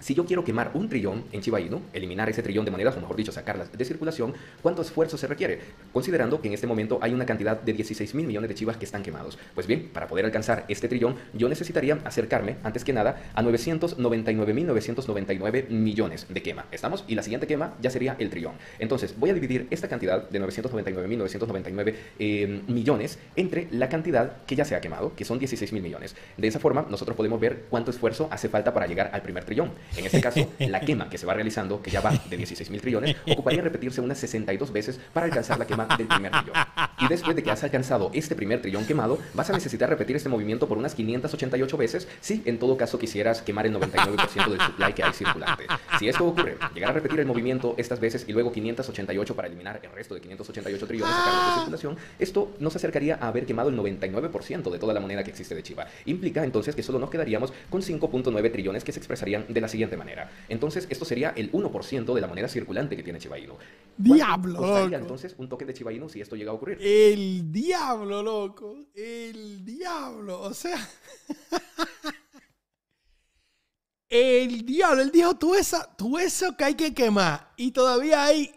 si yo quiero quemar un trillón en Shiba Inu, eliminar ese trillón de manera, o mejor dicho, sacarlas de circulación, ¿cuánto esfuerzo se requiere? Considerando que en este momento hay una cantidad de 16 mil millones de chivas que están quemados. Pues bien, para poder alcanzar este trillón, yo necesitaría acercarme, antes que nada, a 999.999 millones de quema. ¿Estamos? Y la siguiente quema ya sería el trillón. Entonces, voy a dividir esta cantidad de 999.999 eh, millones entre la cantidad que ya se ha quemado, que son 16 mil millones. De esa forma, nosotros podemos ver cuánto esfuerzo hace falta para llegar al primer trillón. En este caso, [laughs] la quema que se va realizando, que ya va de 16 mil trillones, ocuparía repetirse unas 62 veces para alcanzar la quema del primer trillón. Y después de que has alcanzado este primer trillón quemado, vas a necesitar repetir este movimiento por unas 588 veces si en todo caso quisieras quemar el 99% del supply que hay circulante. Si esto ocurre, llegar a repetir el movimiento estas veces y luego 588 para eliminar el resto de 588 trillones de de circulación, esto nos acercaría a haber quemado el 99% de toda la moneda que existe de Chiva. Implica entonces que solo nos quedaríamos con 5.9 trillones que se expresarían de la manera. Entonces, esto sería el 1% de la moneda circulante que tiene Chiba Inu. ¡Diablo! entonces un toque de Chiba Inu si esto llega a ocurrir? El diablo, loco. El diablo. O sea. [laughs] el diablo. Él dijo: tú eso, tú eso que hay que quemar. Y todavía hay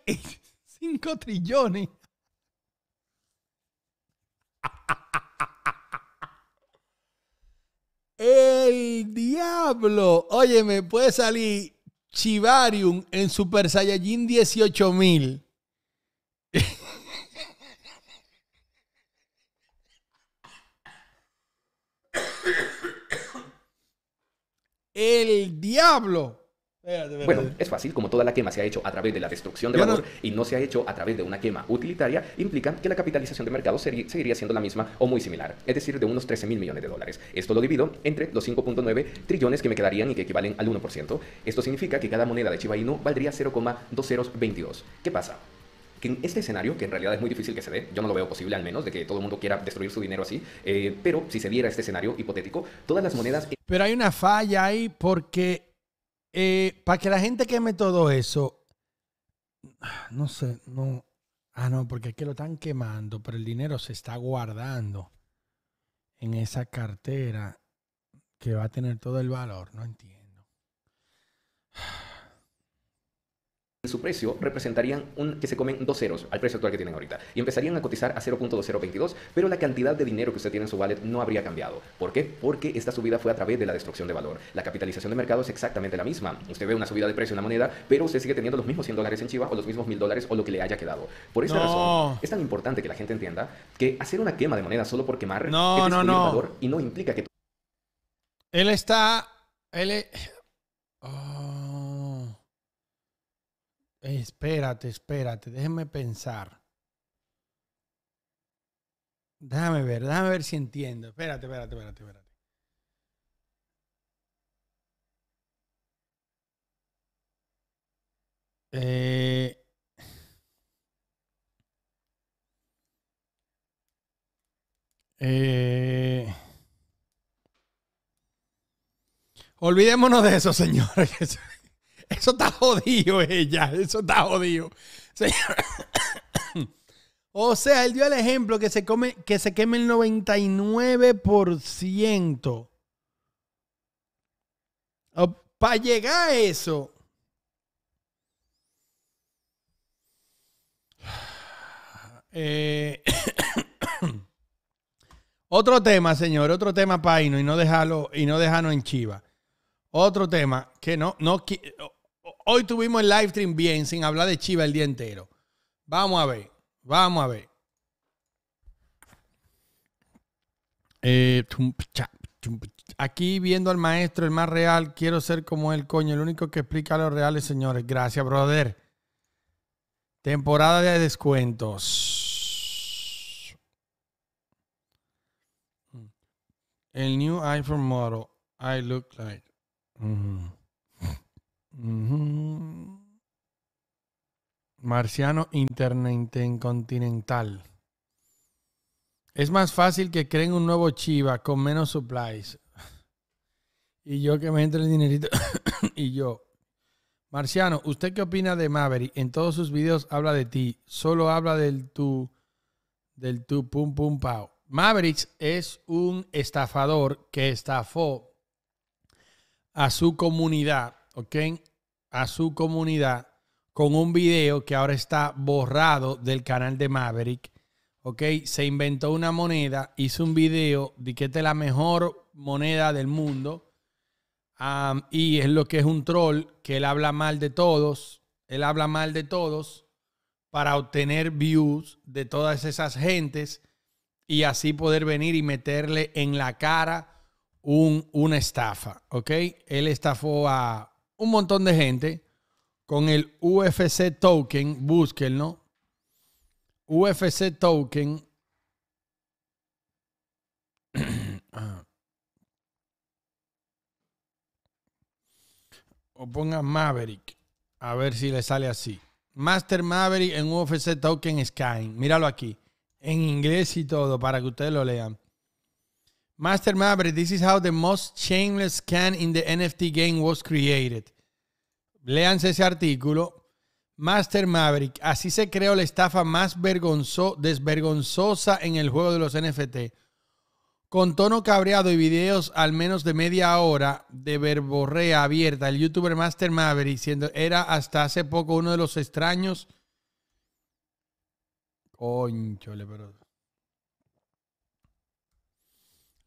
5 [laughs] trillones. [laughs] El diablo. Oye, me puede salir Chivarium en Super Saiyajin 18000. [laughs] El diablo. Bueno, es fácil, como toda la quema se ha hecho a través de la destrucción de valor y no se ha hecho a través de una quema utilitaria, implica que la capitalización de mercado seguiría siendo la misma o muy similar, es decir, de unos 13 mil millones de dólares. Esto lo divido entre los 5.9 trillones que me quedarían y que equivalen al 1%. Esto significa que cada moneda de Chiba Inu valdría 0,2022. ¿Qué pasa? que en este escenario, que en realidad es muy difícil que se dé, yo no lo veo posible al menos, de que todo el mundo quiera destruir su dinero así, eh, pero si se diera este escenario hipotético, todas las monedas... Pero hay una falla ahí porque eh, para que la gente queme todo eso, no sé, no. Ah, no, porque es que lo están quemando, pero el dinero se está guardando en esa cartera que va a tener todo el valor. No entiendo su precio representarían un, que se comen dos ceros al precio actual que tienen ahorita y empezarían a cotizar a 0.2022, pero la cantidad de dinero que usted tiene en su wallet no habría cambiado. ¿Por qué? Porque esta subida fue a través de la destrucción de valor. La capitalización de mercado es exactamente la misma. Usted ve una subida de precio en la moneda, pero usted sigue teniendo los mismos 100 dólares en Chiva o los mismos 1000 dólares o lo que le haya quedado. Por esta razón, es tan importante que la gente entienda que hacer una quema de moneda solo por quemar no, es no, y no implica que... Él está... Él... E- [sighs] oh. Espérate, espérate, déjeme pensar. Déjame ver, déjame ver si entiendo. Espérate, espérate, espérate, espérate. Eh, eh, olvidémonos de eso, señores. [laughs] Eso está jodido, ella. Eso está jodido. O sea, él dio el ejemplo que se, come, que se queme el 99%. Para llegar a eso. Eh, [coughs] otro tema, señor, otro tema paino y no dejarlo y no en chiva. Otro tema que no, no hoy tuvimos el live stream bien, sin hablar de Chiva el día entero. Vamos a ver, vamos a ver. Eh, aquí viendo al maestro, el más real, quiero ser como él, coño. El único que explica lo real reales, señores. Gracias, brother. Temporada de descuentos. Mm. El new iPhone model I look like. Mm. Marciano Internet en Continental Es más fácil que creen un nuevo Chiva con menos supplies. Y yo que me entre el dinerito. [coughs] y yo. Marciano, ¿usted qué opina de Maverick? En todos sus videos habla de ti. Solo habla del tu. Del tu pum pum pau. Maverick es un estafador que estafó a su comunidad, ¿ok? a su comunidad con un video que ahora está borrado del canal de Maverick. Ok, se inventó una moneda, hizo un video de que esta es la mejor moneda del mundo. y es lo que es un troll, que él habla mal de todos. Él habla mal de todos para obtener views de todas esas gentes y así poder venir y meterle en la cara un, una estafa. ¿Ok? Él estafó a un montón de gente con el UFC token, búsquenlo. UFC token. [clears throat] Ah. o pongan Maverick. A ver si le sale así. Master Maverick en UFC Token Sky. Míralo aquí. En inglés y todo para que ustedes lo lean. Master Maverick, this is how the most shameless can in the NFT game was created. Leanse ese artículo. Master Maverick, así se creó la estafa más vergonzo desvergonzosa en el juego de los NFT. Con tono cabreado y videos al menos de media hora de verborrea abierta, el youtuber Master Maverick siendo, era hasta hace poco uno de los extraños. Conchole, pero.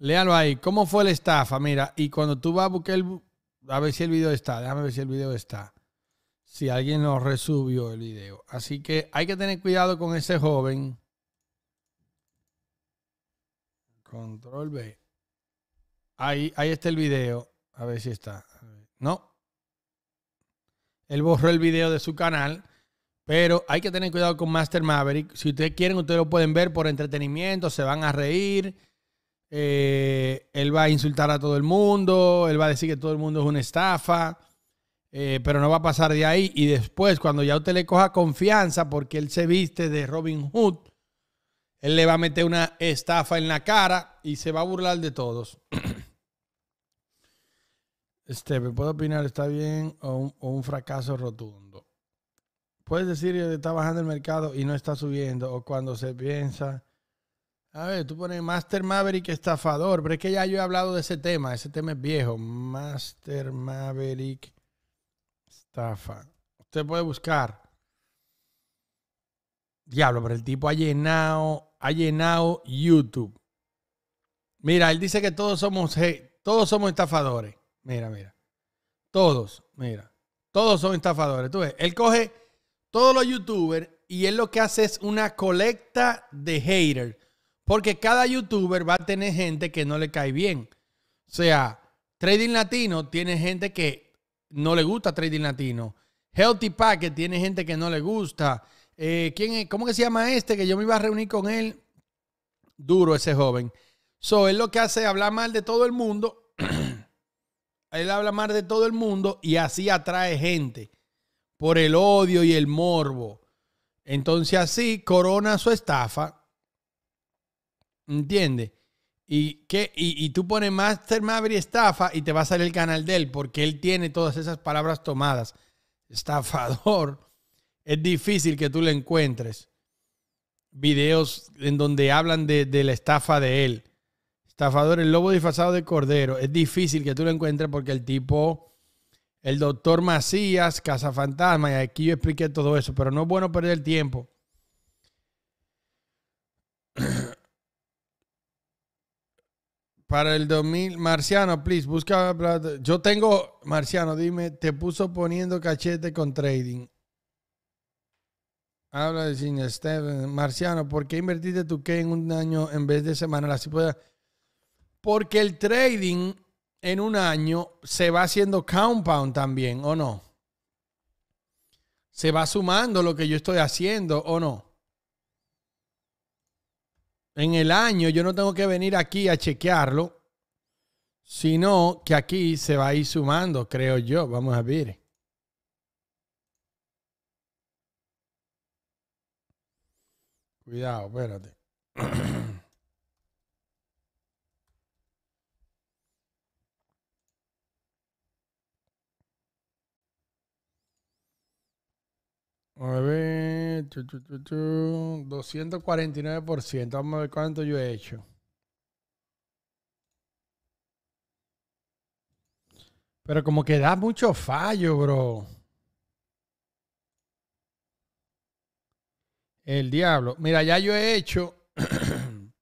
Léalo ahí. ¿Cómo fue la estafa? Mira, y cuando tú vas a buscar el... A ver si el video está. Déjame ver si el video está. Si alguien lo resubió el video. Así que hay que tener cuidado con ese joven. Control B. Ahí, ahí está el video. A ver si está. No. Él borró el video de su canal. Pero hay que tener cuidado con Master Maverick. Si ustedes quieren, ustedes lo pueden ver por entretenimiento. Se van a reír eh, él va a insultar a todo el mundo, él va a decir que todo el mundo es una estafa, eh, pero no va a pasar de ahí. Y después, cuando ya usted le coja confianza porque él se viste de Robin Hood, él le va a meter una estafa en la cara y se va a burlar de todos. [clears throat] Este, ¿me puedo opinar? ¿Está bien o un, fracaso rotundo? Puedes decir que está bajando el mercado y no está subiendo, o cuando se piensa a ver, tú pones Master Maverick estafador, pero es que ya yo he hablado de ese tema, ese tema es viejo. Master Maverick estafa. Usted puede buscar. Diablo, pero el tipo ha llenado, ha llenado YouTube. Mira, él dice que todos somos, todos somos estafadores. Mira, mira. Todos, mira. Todos son estafadores. Tú ves, él coge todos los youtubers y él lo que hace es una colecta de haters. Porque cada youtuber va a tener gente que no le cae bien. O sea, Trading Latino tiene gente que no le gusta Trading Latino. Healthy Pack tiene gente que no le gusta. Eh, ¿quién ¿Cómo que se llama este? Que yo me iba a reunir con él. Duro ese joven. So, él lo que hace es hablar mal de todo el mundo. [clears throat] él habla mal de todo el mundo y así atrae gente por el odio y el morbo. Entonces así corona su estafa ¿Entiendes? Y, y, tú pones Master Maverick estafa y te va a salir el canal de él porque él tiene todas esas palabras tomadas. Estafador. [laughs] Es difícil que tú le encuentres videos en donde hablan de, la estafa de él. Estafador, el lobo disfrazado de cordero. Es difícil que tú lo encuentres porque el tipo, el doctor Macías, Cazafantasma, y aquí yo expliqué todo eso, pero no es bueno perder tiempo. [clears throat] Para el 2000, Marciano, please, busca Yo tengo, Marciano, dime, te puso poniendo cachete con trading. Habla de sin Steven. Marciano, ¿por qué invertiste tu qué en un año en vez de semana? Así Porque el trading en un año se va haciendo compound también, ¿o no? Se va sumando lo que yo estoy haciendo, ¿o no? en el año yo no tengo que venir aquí a chequearlo, sino que aquí se va a ir sumando, creo yo. Vamos a ver. Cuidado, espérate. [clears throat] A ver, 249%. Vamos a ver cuánto yo he hecho. Pero como que da mucho fallo, bro. El diablo. Mira, ya yo he hecho. [clears throat]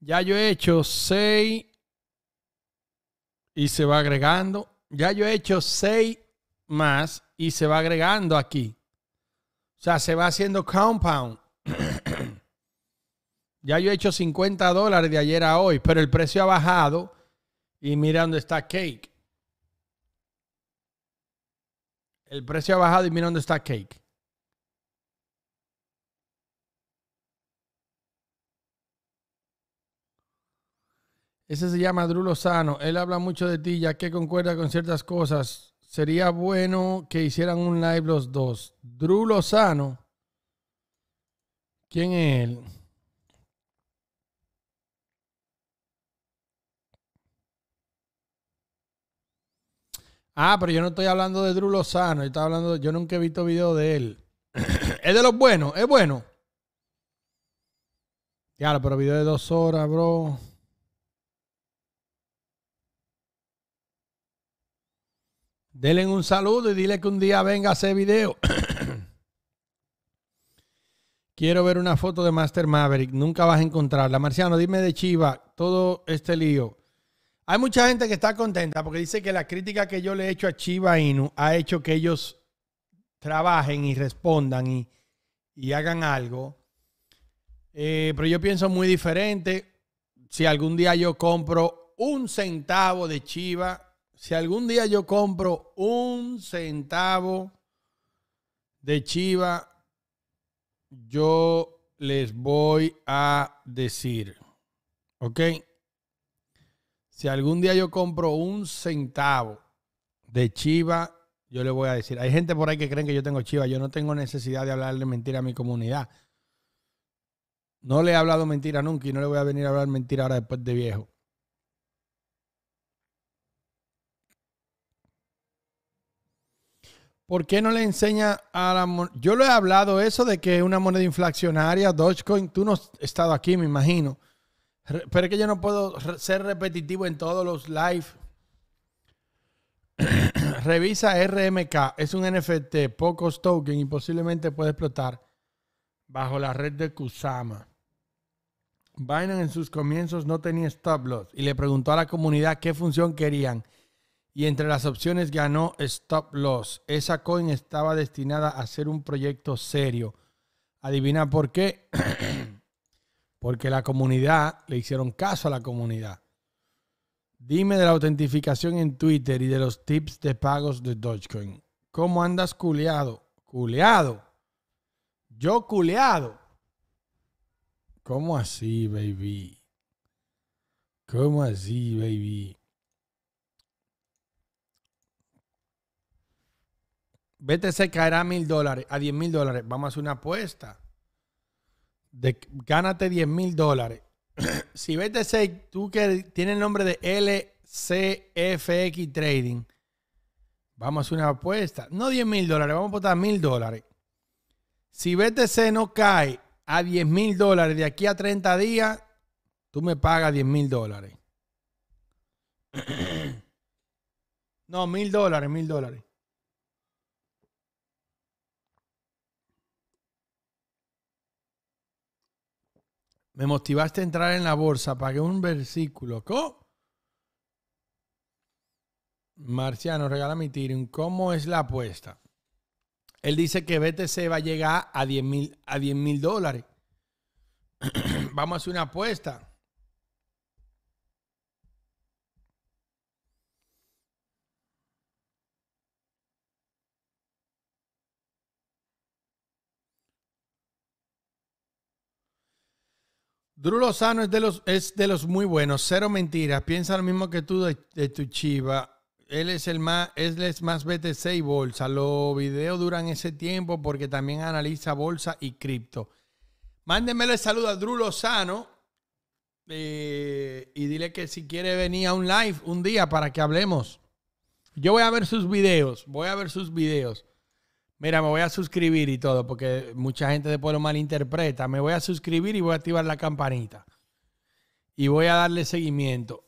ya yo he hecho 6. Y se va agregando. Ya yo he hecho 6 más. Y se va agregando aquí. O sea, se va haciendo compound. [clears throat] ya yo he hecho 50 dólares de ayer a hoy, pero el precio ha bajado y mira dónde está Cake. El precio ha bajado y mira dónde está Cake. Ese se llama Drulo Sano. Él habla mucho de ti, ya que concuerda con ciertas cosas sería bueno que hicieran un live los dos. Drew Lozano. ¿Quién es él? Ah, pero yo no estoy hablando de Drew Lozano, yo, hablando, yo nunca he visto video de él. [clears throat] es de los buenos, es bueno. Claro, pero video de dos horas, bro. Denle un saludo y dile que un día venga a hacer video. [clears throat] Quiero ver una foto de Master Maverick. Nunca vas a encontrarla. Marciano, dime de Chiva todo este lío. Hay mucha gente que está contenta porque dice que la crítica que yo le he hecho a Chiva Inu ha hecho que ellos trabajen y respondan y, hagan algo. Eh, pero yo pienso muy diferente. Si algún día yo compro un centavo de Chiva, si algún día yo compro un centavo de Chiva, yo les voy a decir, ¿ok? Si algún día yo compro un centavo de Chiva, yo les voy a decir. Hay gente por ahí que creen que yo tengo Chiva. Yo no tengo necesidad de hablarle mentira a mi comunidad. No le he hablado mentira nunca y no le voy a venir a hablar mentira ahora después de viejo. ¿Por qué no le enseña a la Yo le he hablado eso de que es una moneda inflacionaria, Dogecoin. Tú no has estado aquí, me imagino. Pero es que yo no puedo ser repetitivo en todos los live. [coughs] Revisa RMK. Es un NFT, pocos tokens y posiblemente puede explotar bajo la red de Kusama. Binance en sus comienzos no tenía stop loss y le preguntó a la comunidad qué función querían y entre las opciones ganó Stop Loss. Esa coin estaba destinada a ser un proyecto serio. Adivina por qué. [clears throat] Porque la comunidad, le hicieron caso a la comunidad. Dime de la autentificación en Twitter y de los tips de pagos de Dogecoin. ¿Cómo andas culeado? Culeado. Yo culeado. ¿Cómo así, baby? ¿Cómo así, baby? BTC caerá a mil dólares, a diez mil dólares. Vamos a hacer una apuesta. gánate diez mil dólares. [clears throat] si BTC, tú que tienes el nombre de LCFX Trading, vamos a hacer una apuesta. No diez mil dólares, vamos a apostar mil dólares. Si BTC no cae a 10 mil dólares de aquí a 30 días, tú me pagas 10 mil dólares. [clears throat] no, mil dólares, mil dólares. Me motivaste a entrar en la bolsa, pagué un versículo. ¿Cómo? Marciano, regala mi Ethereum. ¿Cómo es la apuesta? Él dice que BTC va a llegar a 10 mil a dólares. [clears throat] Vamos a hacer una apuesta. Drulo Sano es de los, es de los muy buenos, cero mentiras. Piensa lo mismo que tú de, tu chiva. Él es el más, más BTC y bolsa. Los videos duran ese tiempo porque también analiza bolsa y cripto. Mándenmele el saludo a Drulo eh, y dile que si quiere venir a un live un día para que hablemos. Yo voy a ver sus videos, voy a ver sus videos. Mira, me voy a suscribir y todo, porque mucha gente después lo malinterpreta. Me voy a suscribir y voy a activar la campanita. Y voy a darle seguimiento.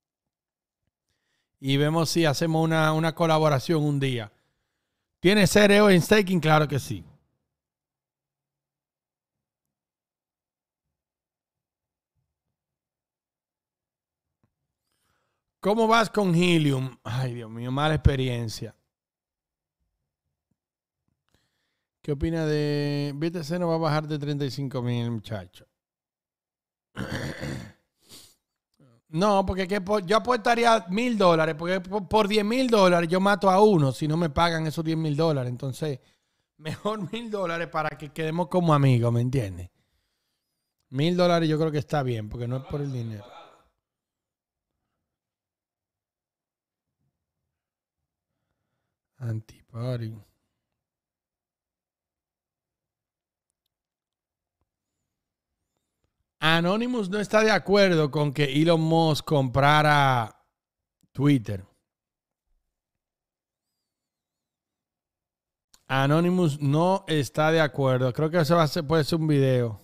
[clears throat] y vemos si hacemos una, colaboración un día. ¿Tiene cereo en staking? Claro que sí. ¿Cómo vas con Helium? Ay, Dios mío, mala experiencia. ¿Qué opina de BTC? No va a bajar de 35 mil, muchacho. [coughs] No, porque yo apuestaría mil dólares, porque por 10 mil dólares yo mato a uno si no me pagan esos 10 mil dólares. Entonces, [laughs] mejor mil dólares para que quedemos como amigos, ¿me entiendes? Mil dólares yo creo que está bien, porque no es por el dinero. Antipari. Anonymous no está de acuerdo con que Elon Musk comprara Twitter. Anonymous no está de acuerdo. Creo que eso va a ser, puede ser un video.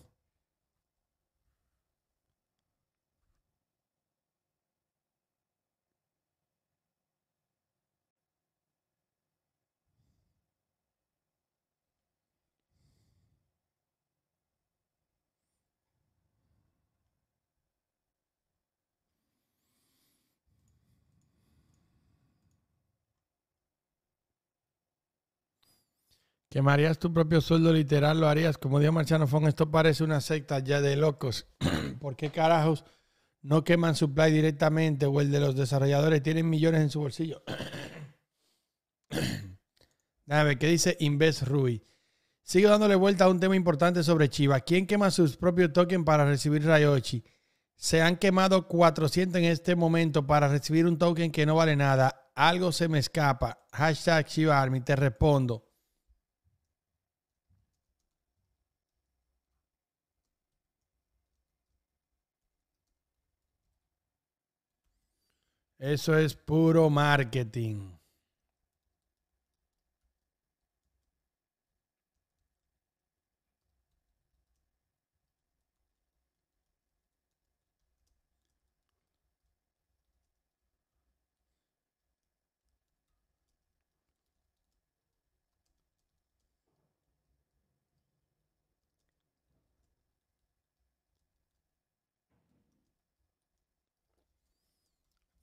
Quemarías tu propio sueldo literal, lo harías. Como dijo Marciano Fon, esto parece una secta ya de locos. [clears throat] ¿Por qué carajos no queman supply directamente o el de los desarrolladores? Tienen millones en su bolsillo. a [clears throat] ver, ¿qué dice Invest Rui? Sigo dándole vuelta a un tema importante sobre Chiva. ¿Quién quema sus propios tokens para recibir Rayochi? Se han quemado 400 en este momento para recibir un token que no vale nada. Algo se me escapa. Hashtag Chiva Army, te respondo. Eso es puro marketing.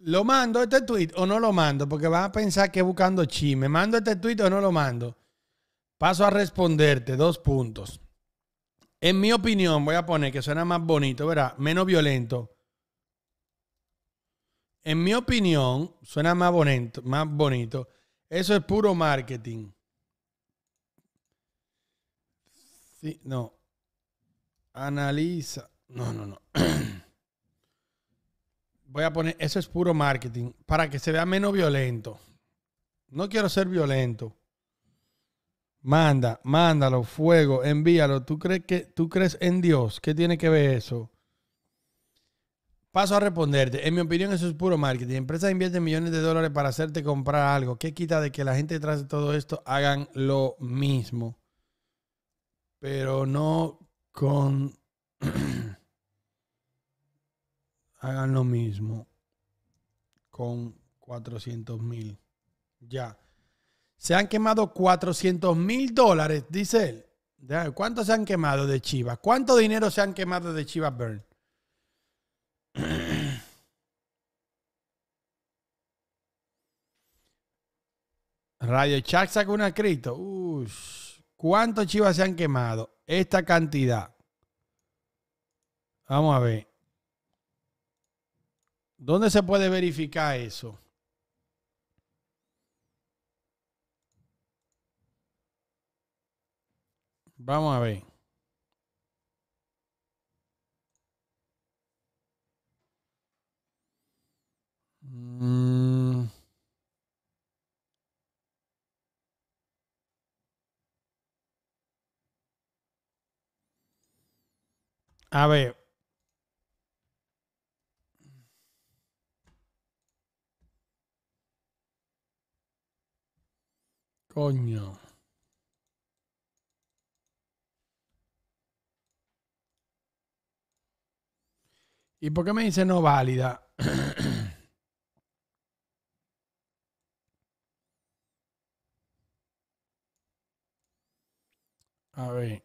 ¿Lo mando este tweet o no lo mando? Porque van a pensar que buscando chisme. ¿Mando este tweet o no lo mando? Paso a responderte dos puntos. En mi opinión, voy a poner que suena más bonito, verá Menos violento. En mi opinión, suena más bonito, más bonito. Eso es puro marketing. Sí, no. Analiza. No, no, no. [clears throat] voy a poner, eso es puro marketing, para que se vea menos violento. No quiero ser violento. Manda, mándalo, fuego, envíalo. ¿Tú crees, que, ¿Tú crees en Dios? ¿Qué tiene que ver eso? Paso a responderte. En mi opinión, eso es puro marketing. Empresas invierten millones de dólares para hacerte comprar algo. ¿Qué quita de que la gente detrás de todo esto hagan lo mismo? Pero no con [clears throat] hagan lo mismo con 400 mil. Ya. Se han quemado 400 mil dólares, dice él. ¿Cuánto se han quemado de Chivas? ¿Cuánto dinero se han quemado de Chivas Burn? Radio Chat [clears throat] saca una cripto. ¿Cuántos chivas se han quemado? Esta cantidad. Vamos a ver. ¿Dónde se puede verificar eso? Vamos a ver. Mm. A ver. Coño. ¿Y por qué me dice no válida? [clears throat] A ver.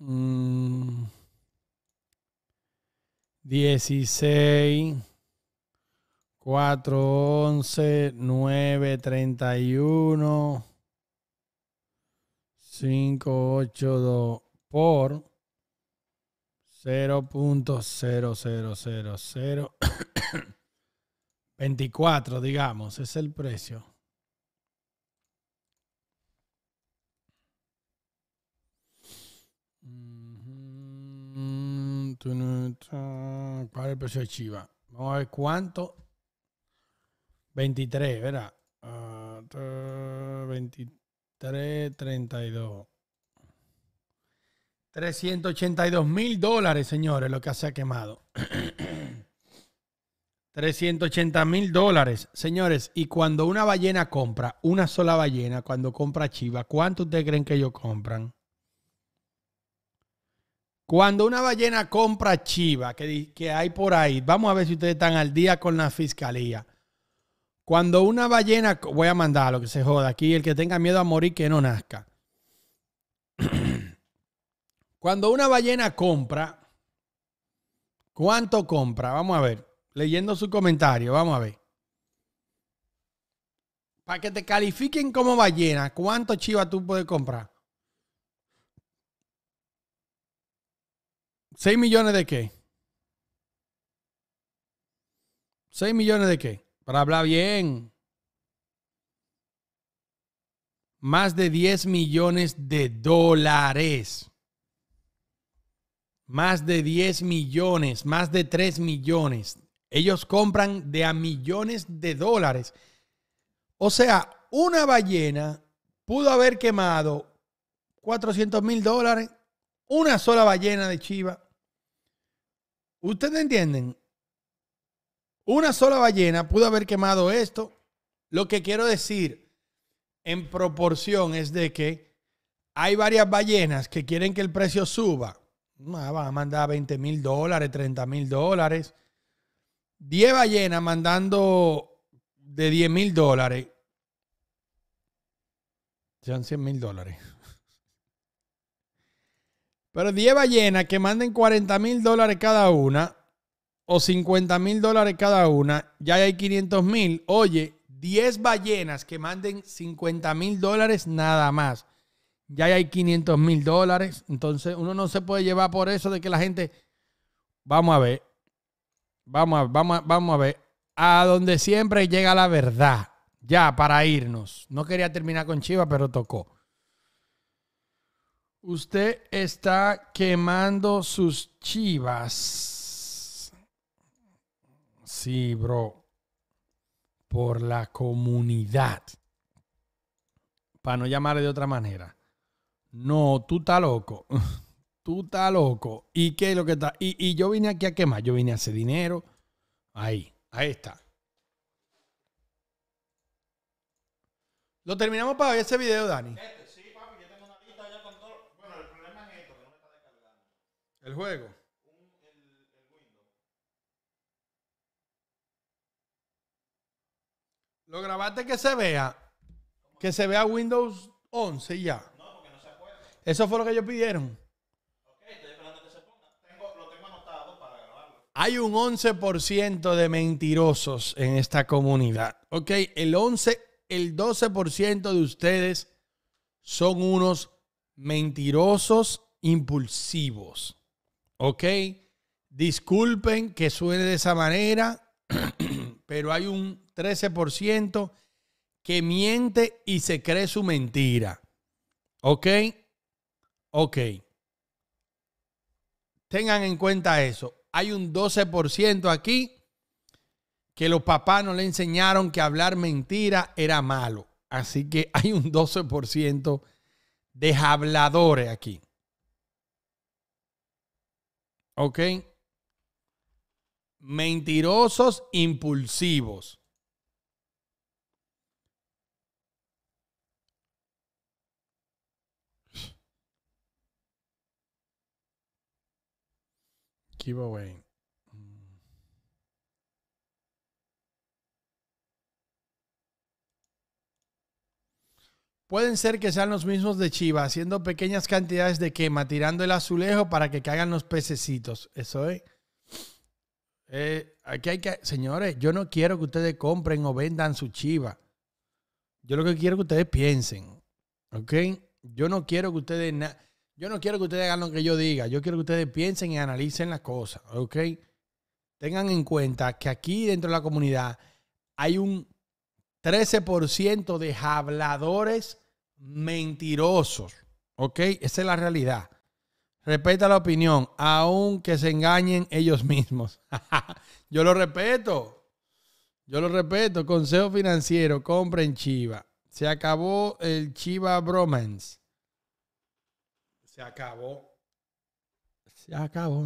Mm. Dieciséis. 4, 11, 9, 31, 5, 8, 2 por 0.0000 24, [coughs] digamos, es el precio. ¿Cuál es el precio de Chiva? Vamos a ver cuánto 23, verá. 23, 32. 382 mil dólares, señores, lo que se ha quemado. 380 [clears throat] mil dólares, señores. Y cuando una ballena compra, una sola ballena, cuando compra Chiva, ¿cuánto ustedes creen que ellos compran? Cuando una ballena compra Chiva, que, que hay por ahí, vamos a ver si ustedes están al día con la fiscalía. Cuando una ballena, voy a mandar lo que se joda aquí, el que tenga miedo a morir que no nazca. [clears throat] Cuando una ballena compra, ¿cuánto compra? Vamos a ver, leyendo su comentario, vamos a ver. Para que te califiquen como ballena, ¿cuánto chiva tú puedes comprar? ¿6 millones de qué? ¿6 millones de qué? Para habla bien. Más de 10 millones de dólares. Más de 10 millones, más de 3 millones. Ellos compran de a millones de dólares. O sea, una ballena pudo haber quemado 400 mil dólares, una sola ballena de chiva. ¿Ustedes entienden? Una sola ballena pudo haber quemado esto. Lo que quiero decir en proporción es de que hay varias ballenas que quieren que el precio suba. Ah, van a mandar 20 mil dólares, 30 mil dólares. 10 ballenas mandando de 10 mil dólares. Sean 100 mil dólares. Pero 10 ballenas que manden 40 mil dólares cada una o 50 mil dólares cada una, ya hay 500 mil. Oye, 10 ballenas que manden 50 mil dólares nada más. Ya hay 500 mil dólares. Entonces uno no se puede llevar por eso de que la gente... Vamos a ver. Vamos a, vamos vamos a ver. A donde siempre llega la verdad. Ya, para irnos. No quería terminar con Chiva, pero tocó. Usted está quemando sus chivas. Sí, bro. Por la comunidad. Para no llamar de otra manera. No, tú estás loco. [laughs] tú estás loco. ¿Y qué es lo que está? Y, yo vine aquí a quemar. Yo vine a hacer dinero. Ahí, ahí está. Lo terminamos para ver ese video, Dani. Este, sí, papi, yo tengo una ya con todo. Bueno, el problema es esto, que no me está descargando. El juego. Lo grabaste que se vea. Que se vea Windows 11 ya. No, porque no se puede. Eso fue lo que ellos pidieron. Ok, estoy esperando que se ponga. lo tengo anotado para grabarlo. Hay un 11% de mentirosos en esta comunidad. Ok, el 11, el 12% de ustedes son unos mentirosos impulsivos. Ok, disculpen que suene de esa manera. [clears throat] pero hay un 13% que miente y se cree su mentira. ¿Ok? Ok. Tengan en cuenta eso. Hay un 12% aquí que los papás no le enseñaron que hablar mentira era malo. Así que [laughs] hay un 12% de habladores aquí. ¿Ok? mentirosos impulsivos. Wayne. Pueden ser que sean los mismos de Chiva, haciendo pequeñas cantidades de quema, tirando el azulejo para que caigan los pececitos. Eso es. Eh, aquí hay que, señores, yo no quiero que ustedes compren o vendan su chiva. Yo lo que quiero que ustedes piensen, ¿ok? Yo no quiero que ustedes, yo no quiero que ustedes hagan lo que yo diga. Yo quiero que ustedes piensen y analicen las cosas, ¿ok? Tengan en cuenta que aquí dentro de la comunidad hay un 13% de habladores mentirosos, ¿ok? Esa es la realidad. Respeta la opinión, aunque se engañen ellos mismos. [laughs] Yo lo respeto. Yo lo respeto. Consejo financiero, compren Chiva. Se acabó el Chiva Bromance. Se acabó. Se acabó.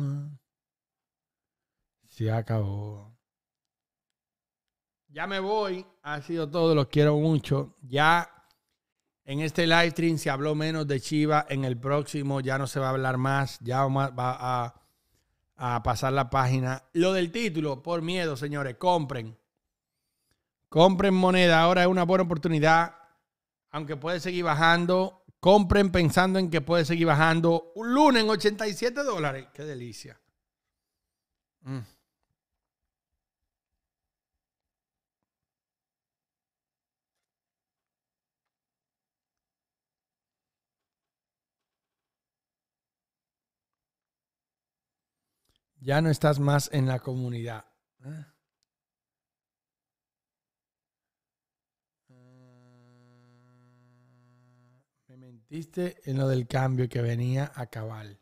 Se acabó. Ya me voy. Ha sido todo. Los quiero mucho. Ya en este live stream se habló menos de Chiva. En el próximo ya no se va a hablar más. Ya va a, pasar la página. Lo del título, por miedo, señores, compren. Compren moneda. Ahora es una buena oportunidad. Aunque puede seguir bajando. Compren pensando en que puede seguir bajando. Un lunes en 87 dólares. Qué delicia. Mm. Ya no estás más en la comunidad. Ah. Me mentiste en lo del cambio que venía a cabal.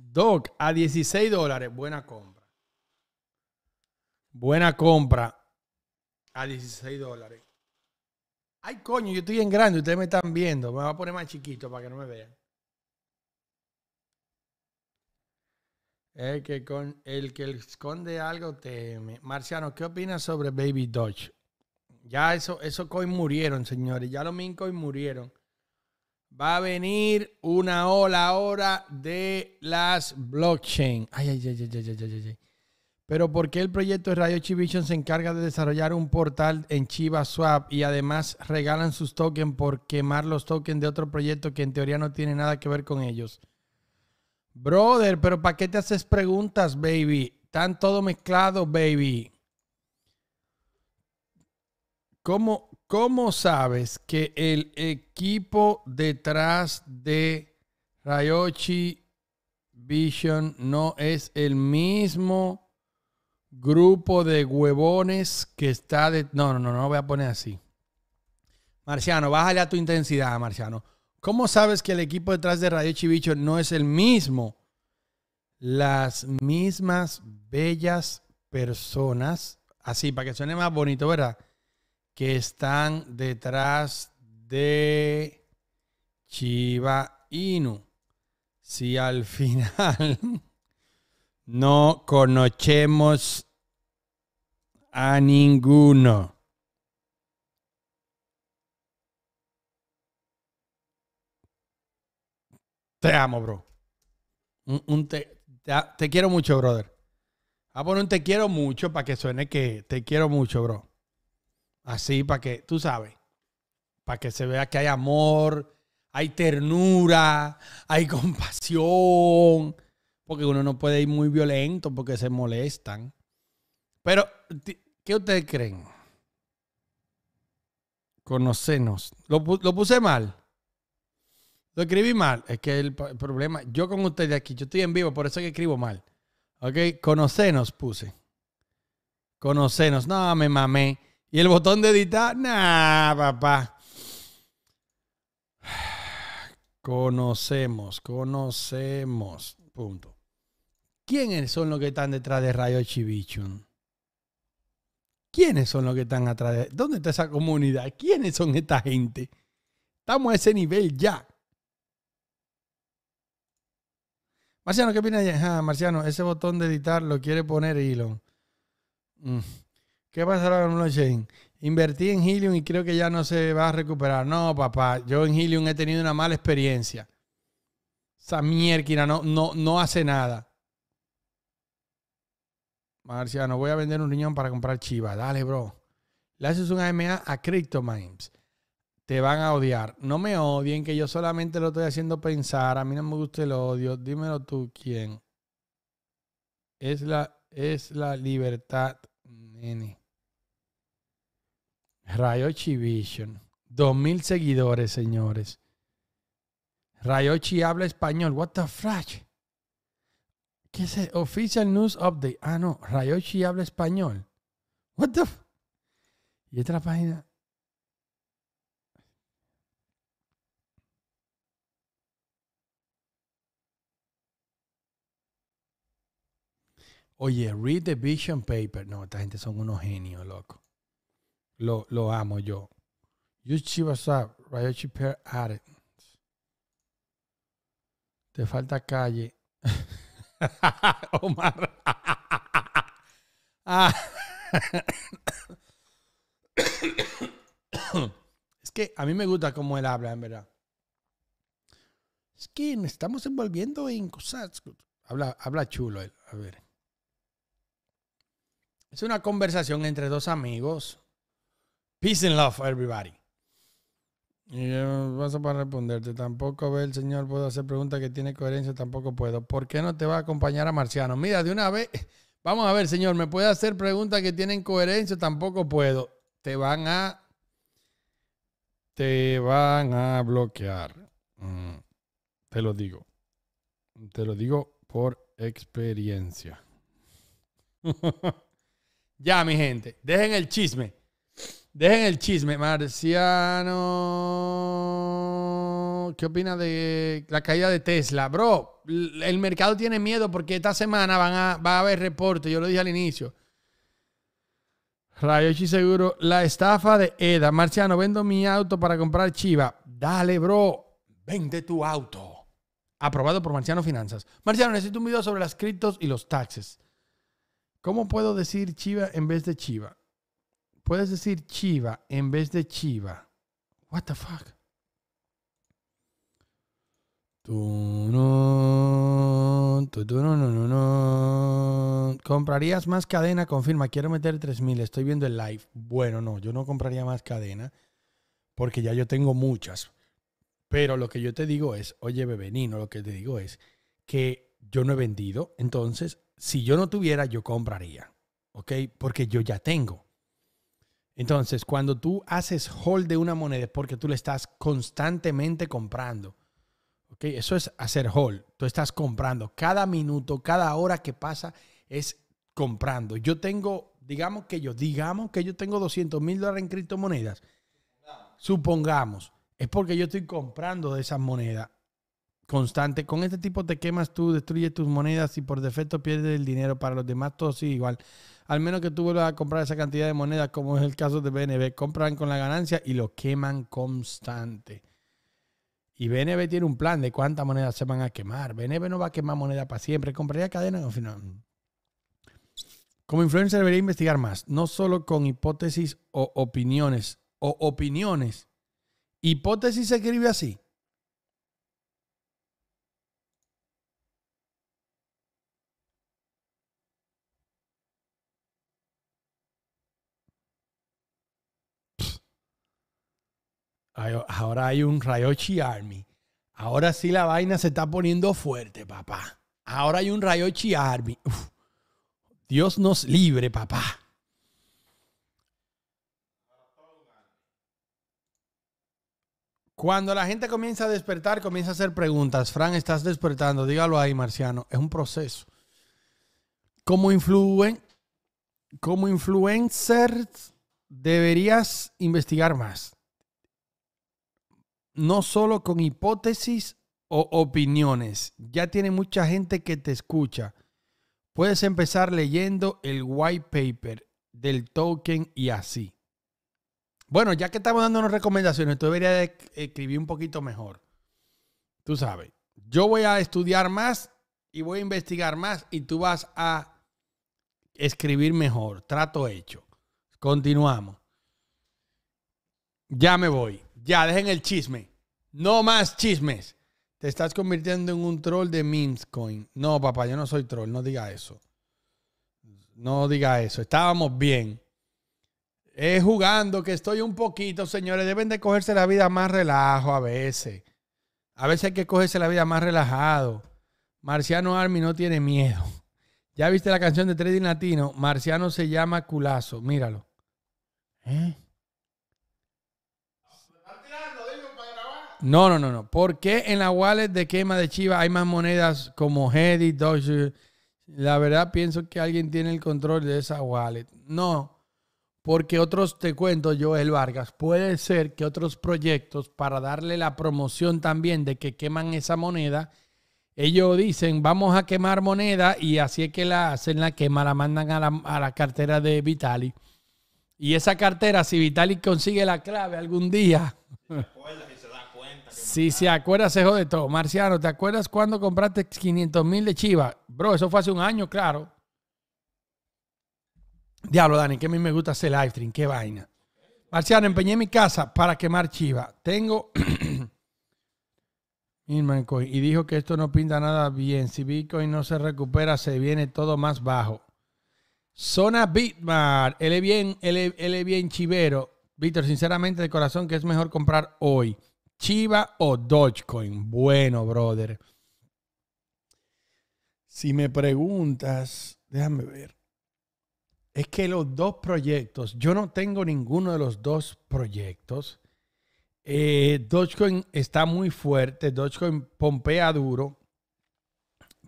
Doc, a 16 dólares, buena compra. Buena compra a 16 dólares. Ay, coño, yo estoy en grande, ustedes me están viendo. Me voy a poner más chiquito para que no me vean. El que, el que esconde algo teme. Marciano, ¿qué opinas sobre Baby Dodge? Ya eso, esos coins murieron, señores. Ya los mincoins murieron va a venir una ola ahora de las blockchain. Ay, ay, ay, ay, ay, ay, ay. Pero ¿por qué el proyecto de Radio Chivision se encarga de desarrollar un portal en Chiva Swap y además regalan sus tokens por quemar los tokens de otro proyecto que en teoría no tiene nada que ver con ellos? Brother, pero ¿para qué te haces preguntas, baby? Están todo mezclado, baby. ¿Cómo ¿Cómo sabes que el equipo detrás de Rayochi Vision no es el mismo grupo de huevones que está de... No, no, no, no voy a poner así. Marciano, bájale a tu intensidad, Marciano. ¿Cómo sabes que el equipo detrás de Rayochi Vision no es el mismo? Las mismas bellas personas, así para que suene más bonito, ¿verdad? que están detrás de Chiba Inu. Si al [laughs] final no conocemos a ninguno. Te amo, bro. te, quiero mucho, brother. a poner un te quiero mucho para que suene que te quiero mucho, bro. Así para que, tú sabes, para que se vea que hay amor, hay ternura, hay [laughs] compasión, porque uno no puede ir muy violento porque se molestan. Pero, ¿qué ustedes creen? Conocenos. ¿Lo, lo puse mal? Lo escribí mal. Es que el, problema, yo con ustedes aquí, yo estoy en vivo, por eso es que escribo mal. Ok, conocenos puse. Conocenos. No, me mamé. Y el botón de editar, nada papá. Conocemos, conocemos. Punto. ¿Quiénes son los que están detrás de Rayo Chivichun? ¿Quiénes son los que están atrás de... ¿Dónde está esa comunidad? ¿Quiénes son esta gente? Estamos a ese nivel ya. Marciano, ¿qué opinas? Ah, Marciano, ese botón de editar lo quiere poner Elon. Mm. ¿Qué pasará con blockchain? Invertí en Helium y creo que ya no se va a recuperar. No, papá, yo en Helium he tenido una mala experiencia. Esa mierquina no, no, no hace nada. Marciano, voy a vender un riñón para comprar chiva. Dale, bro. Le haces un AMA a CryptoMimes. Te van a odiar. No me odien, que yo solamente lo estoy haciendo pensar. A mí no me gusta el odio. Dímelo tú, ¿quién? Es la, es la libertad, nene. Rayochi Vision. Dos mil seguidores, señores. Rayochi habla español. What the frack? ¿Qué es Official News Update. Ah, no. Rayochi habla español. What the Y otra página. Oye, read the vision paper. No, esta gente son unos genios, loco lo, amo yo. Yuchi Per Te falta calle. [laughs] Omar. [laughs] Ah. [coughs] es que a mí me gusta cómo él habla, en verdad. Es que nos estamos envolviendo en cosas. Habla, habla chulo él. A ver. Es una conversación entre dos amigos Peace and love, everybody. Y yo paso para responderte. Tampoco ve el señor, puedo hacer preguntas que tienen coherencia, tampoco puedo. ¿Por qué no te va a acompañar a Marciano? Mira, de una vez, [laughs] vamos a ver, señor, ¿me puede hacer preguntas que tienen coherencia? Tampoco puedo. Te van a. Te van a bloquear. Mm, te lo digo. Te lo digo por experiencia. [laughs] ya, mi gente, dejen el chisme. Dejen el chisme, Marciano. ¿Qué opina de la caída de Tesla? Bro, el mercado tiene miedo porque esta semana van va a haber reporte. Yo lo dije al inicio. Rayochi Seguro, la estafa de EDA. Marciano, vendo mi auto para comprar Chiva. Dale, bro, vende tu auto. Aprobado por Marciano Finanzas. Marciano, necesito un video sobre las criptos y los taxes. ¿Cómo puedo decir Chiva en vez de Chiva? Puedes decir chiva en vez de chiva. What the fuck? ¿Comprarías más cadena? Confirma, quiero meter 3000. Estoy viendo el live. Bueno, no, yo no compraría más cadena porque ya yo tengo muchas. Pero lo que yo te digo es, oye, bebenino, lo que te digo es que yo no he vendido. Entonces, si yo no tuviera, yo compraría. ¿Ok? Porque yo ya tengo. Entonces, cuando tú haces hold de una moneda es porque tú le estás constantemente comprando. okay, Eso es hacer hold. Tú estás comprando. Cada minuto, cada hora que pasa es comprando. Yo tengo, digamos que yo, digamos que yo tengo 200 mil dólares en criptomonedas. Supongamos. Es porque yo estoy comprando de esas moneda constante. Con este tipo te quemas tú, destruyes tus monedas y por defecto pierdes el dinero. Para los demás todos sigue igual. Al menos que tú vuelvas a comprar esa cantidad de monedas, como es el caso de BNB. Compran con la ganancia y lo queman constante. Y BNB tiene un plan de cuántas monedas se van a quemar. BNB no va a quemar moneda para siempre. Compraría cadena al final. Como influencer debería investigar más, no solo con hipótesis o opiniones. O opiniones. Hipótesis se escribe así. ahora hay un Rayochi Army. Ahora sí la vaina se está poniendo fuerte, papá. Ahora hay un Rayochi Army. Dios nos libre, papá. Cuando la gente comienza a despertar, comienza a hacer preguntas. Fran, estás despertando. Dígalo ahí, Marciano. Es un proceso. Como, como influencer, deberías investigar más no solo con hipótesis o opiniones. Ya tiene mucha gente que te escucha. Puedes empezar leyendo el white paper del token y así. Bueno, ya que estamos dando unas recomendaciones, tú deberías escribir un poquito mejor. Tú sabes, yo voy a estudiar más y voy a investigar más y tú vas a escribir mejor. Trato hecho. Continuamos. Ya me voy. Ya, dejen el chisme. No más chismes. Te estás convirtiendo en un troll de Mimscoin. No, papá, yo no soy troll. No diga eso. No diga eso. Estábamos bien. Es eh, jugando que estoy un poquito, señores. Deben de cogerse la vida más relajo a veces. A veces hay que cogerse la vida más relajado. Marciano Army no tiene miedo. ¿Ya viste la canción de Trading Latino? Marciano se llama culazo. Míralo. ¿Eh? No, no, no, no. ¿Por qué en la wallet de quema de Chiva hay más monedas como Heady, Doge? La verdad pienso que alguien tiene el control de esa wallet. No, porque otros, te cuento yo, El Vargas, puede ser que otros proyectos para darle la promoción también de que queman esa moneda, ellos dicen, vamos a quemar moneda y así es que la hacen la quema, la mandan a la, a la cartera de Vitali. Y esa cartera, si Vitali consigue la clave algún día... Si se acuerdas, se jode todo. Marciano, ¿te acuerdas cuando compraste 500 mil de Chivas? Bro, eso fue hace un año, claro. Diablo, Dani, que a mí me gusta hacer live stream, qué vaina. Marciano, empeñé mi casa para quemar Chivas. Tengo. [clears throat] y dijo que esto no pinta nada bien. Si Bitcoin no se recupera, se viene todo más bajo. Zona Bitmar, él es bien, él es bien chivero. Víctor, sinceramente de corazón que es mejor comprar hoy. Chiva o Dogecoin. Bueno, brother. Si me preguntas, déjame ver. Es que los dos proyectos, yo no tengo ninguno de los dos proyectos. Eh, Dogecoin está muy fuerte, Dogecoin pompea duro,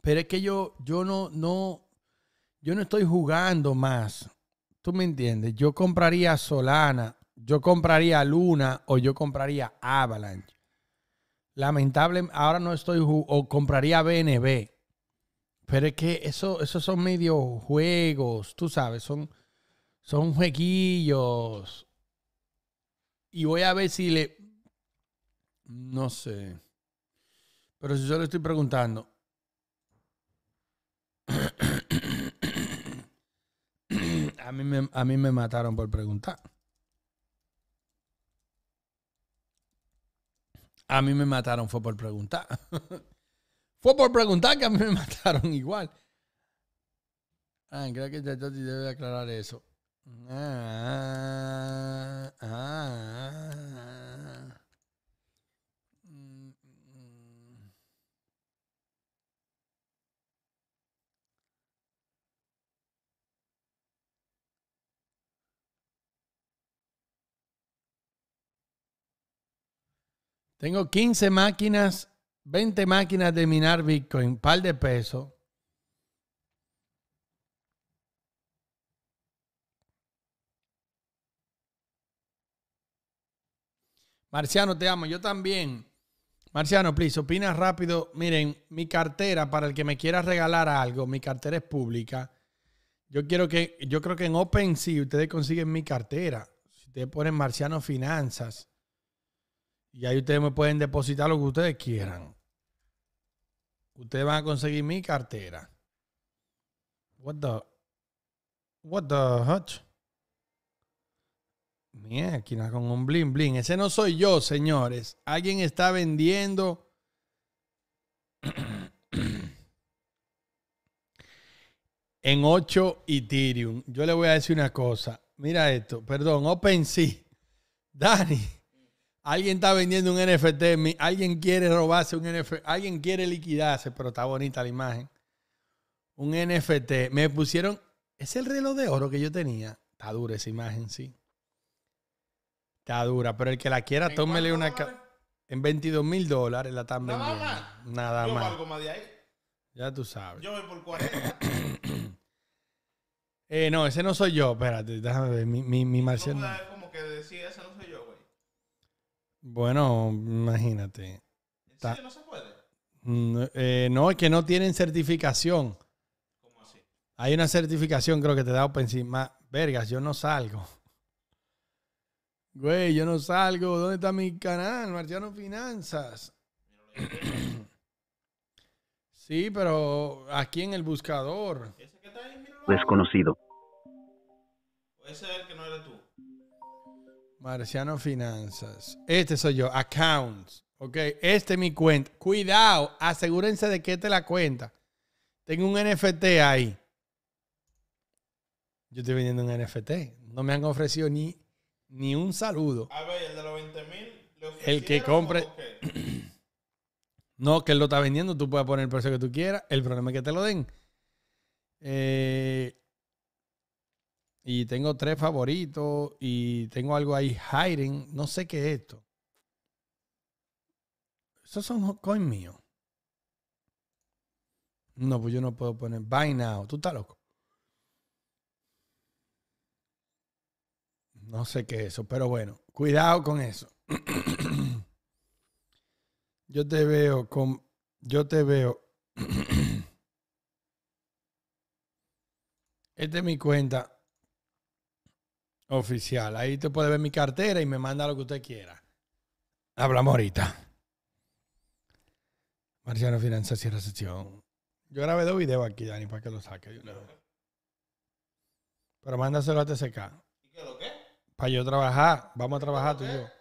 pero es que yo, yo no, no, yo no estoy jugando más. ¿Tú me entiendes? Yo compraría Solana yo compraría Luna o yo compraría Avalanche. Lamentable, ahora no estoy o compraría BNB. Pero es que eso, esos son medio juegos, tú sabes, son, son jueguillos. Y voy a ver si le. No sé. Pero si yo le estoy preguntando. [coughs] A mí a mí me mataron por preguntar. A mí me mataron, fue por preguntar. [laughs] fue por preguntar que a mí me [laughs] mataron igual. Ah, creo que debe aclarar eso. Ah, Tengo 15 máquinas, 20 máquinas de minar Bitcoin, par de pesos. Marciano, te amo. Yo también. Marciano, please, opina rápido. Miren, mi cartera, para el que me quiera regalar algo, mi cartera es pública. Yo quiero que, yo creo que en OpenSea ustedes consiguen mi cartera. Si ustedes ponen Marciano Finanzas, y ahí ustedes me pueden depositar lo que ustedes quieran. Ustedes van a conseguir mi cartera. What the. What the hutch? Mira, aquí con un bling bling Ese no soy yo, señores. Alguien está vendiendo. [clears throat] en 8 Ethereum. Yo le voy a decir una cosa. Mira esto. Perdón, OpenSea. Dani. Alguien está vendiendo un NFT, alguien quiere robarse un NFT, alguien quiere liquidarse, pero está bonita la imagen. Un NFT. Me pusieron, es el reloj de oro que yo tenía. Está dura esa imagen, sí. Está dura, pero el que la quiera, tómele una... En 22 mil dólares la están vendiendo. Nada, nada yo más. Valgo más de ahí. Ya tú sabes. Yo voy por 40. [coughs] eh, no, ese no soy yo. Espérate, déjame ver. Mi, mi, mi como que decía, eso? Bueno, imagínate. ¿En no se puede? Mm, eh, no, es que no tienen certificación. ¿Cómo así? Hay una certificación, creo que te da OpenSIM. vergas, yo no salgo. Güey, yo no salgo. ¿Dónde está mi canal? Marciano Finanzas. [clears throat] sí, pero aquí en el buscador. Desconocido. Ese es que no eres tú. Marciano Finanzas. Este soy yo, accounts. Ok, este es mi cuenta. Cuidado, asegúrense de que te la cuenta. Tengo un NFT ahí. Yo estoy vendiendo un NFT. No me han ofrecido ni, ni un saludo. A ver, el de los 20 mil. El que compre. [clears throat] no, que él lo está vendiendo. Tú puedes poner el precio que tú quieras. El problema es que te lo den. Eh, y tengo tres favoritos y tengo algo ahí, hiding, no sé qué es esto. Esos son coins míos. No, pues yo no puedo poner buy now. Tú estás loco. No sé qué es eso, pero bueno, cuidado con eso. [clears throat] yo te veo con. Yo te veo. [clears throat] Esta es mi cuenta. Oficial. Ahí te puede ver mi cartera y me manda lo que usted quiera. Hablamos ahorita. Marciano Finanzas y sesión. Yo grabé dos videos aquí, Dani, para que lo saque Pero mándaselo a TCK. ¿Y qué lo qué? Para yo trabajar. Vamos a trabajar tú y yo.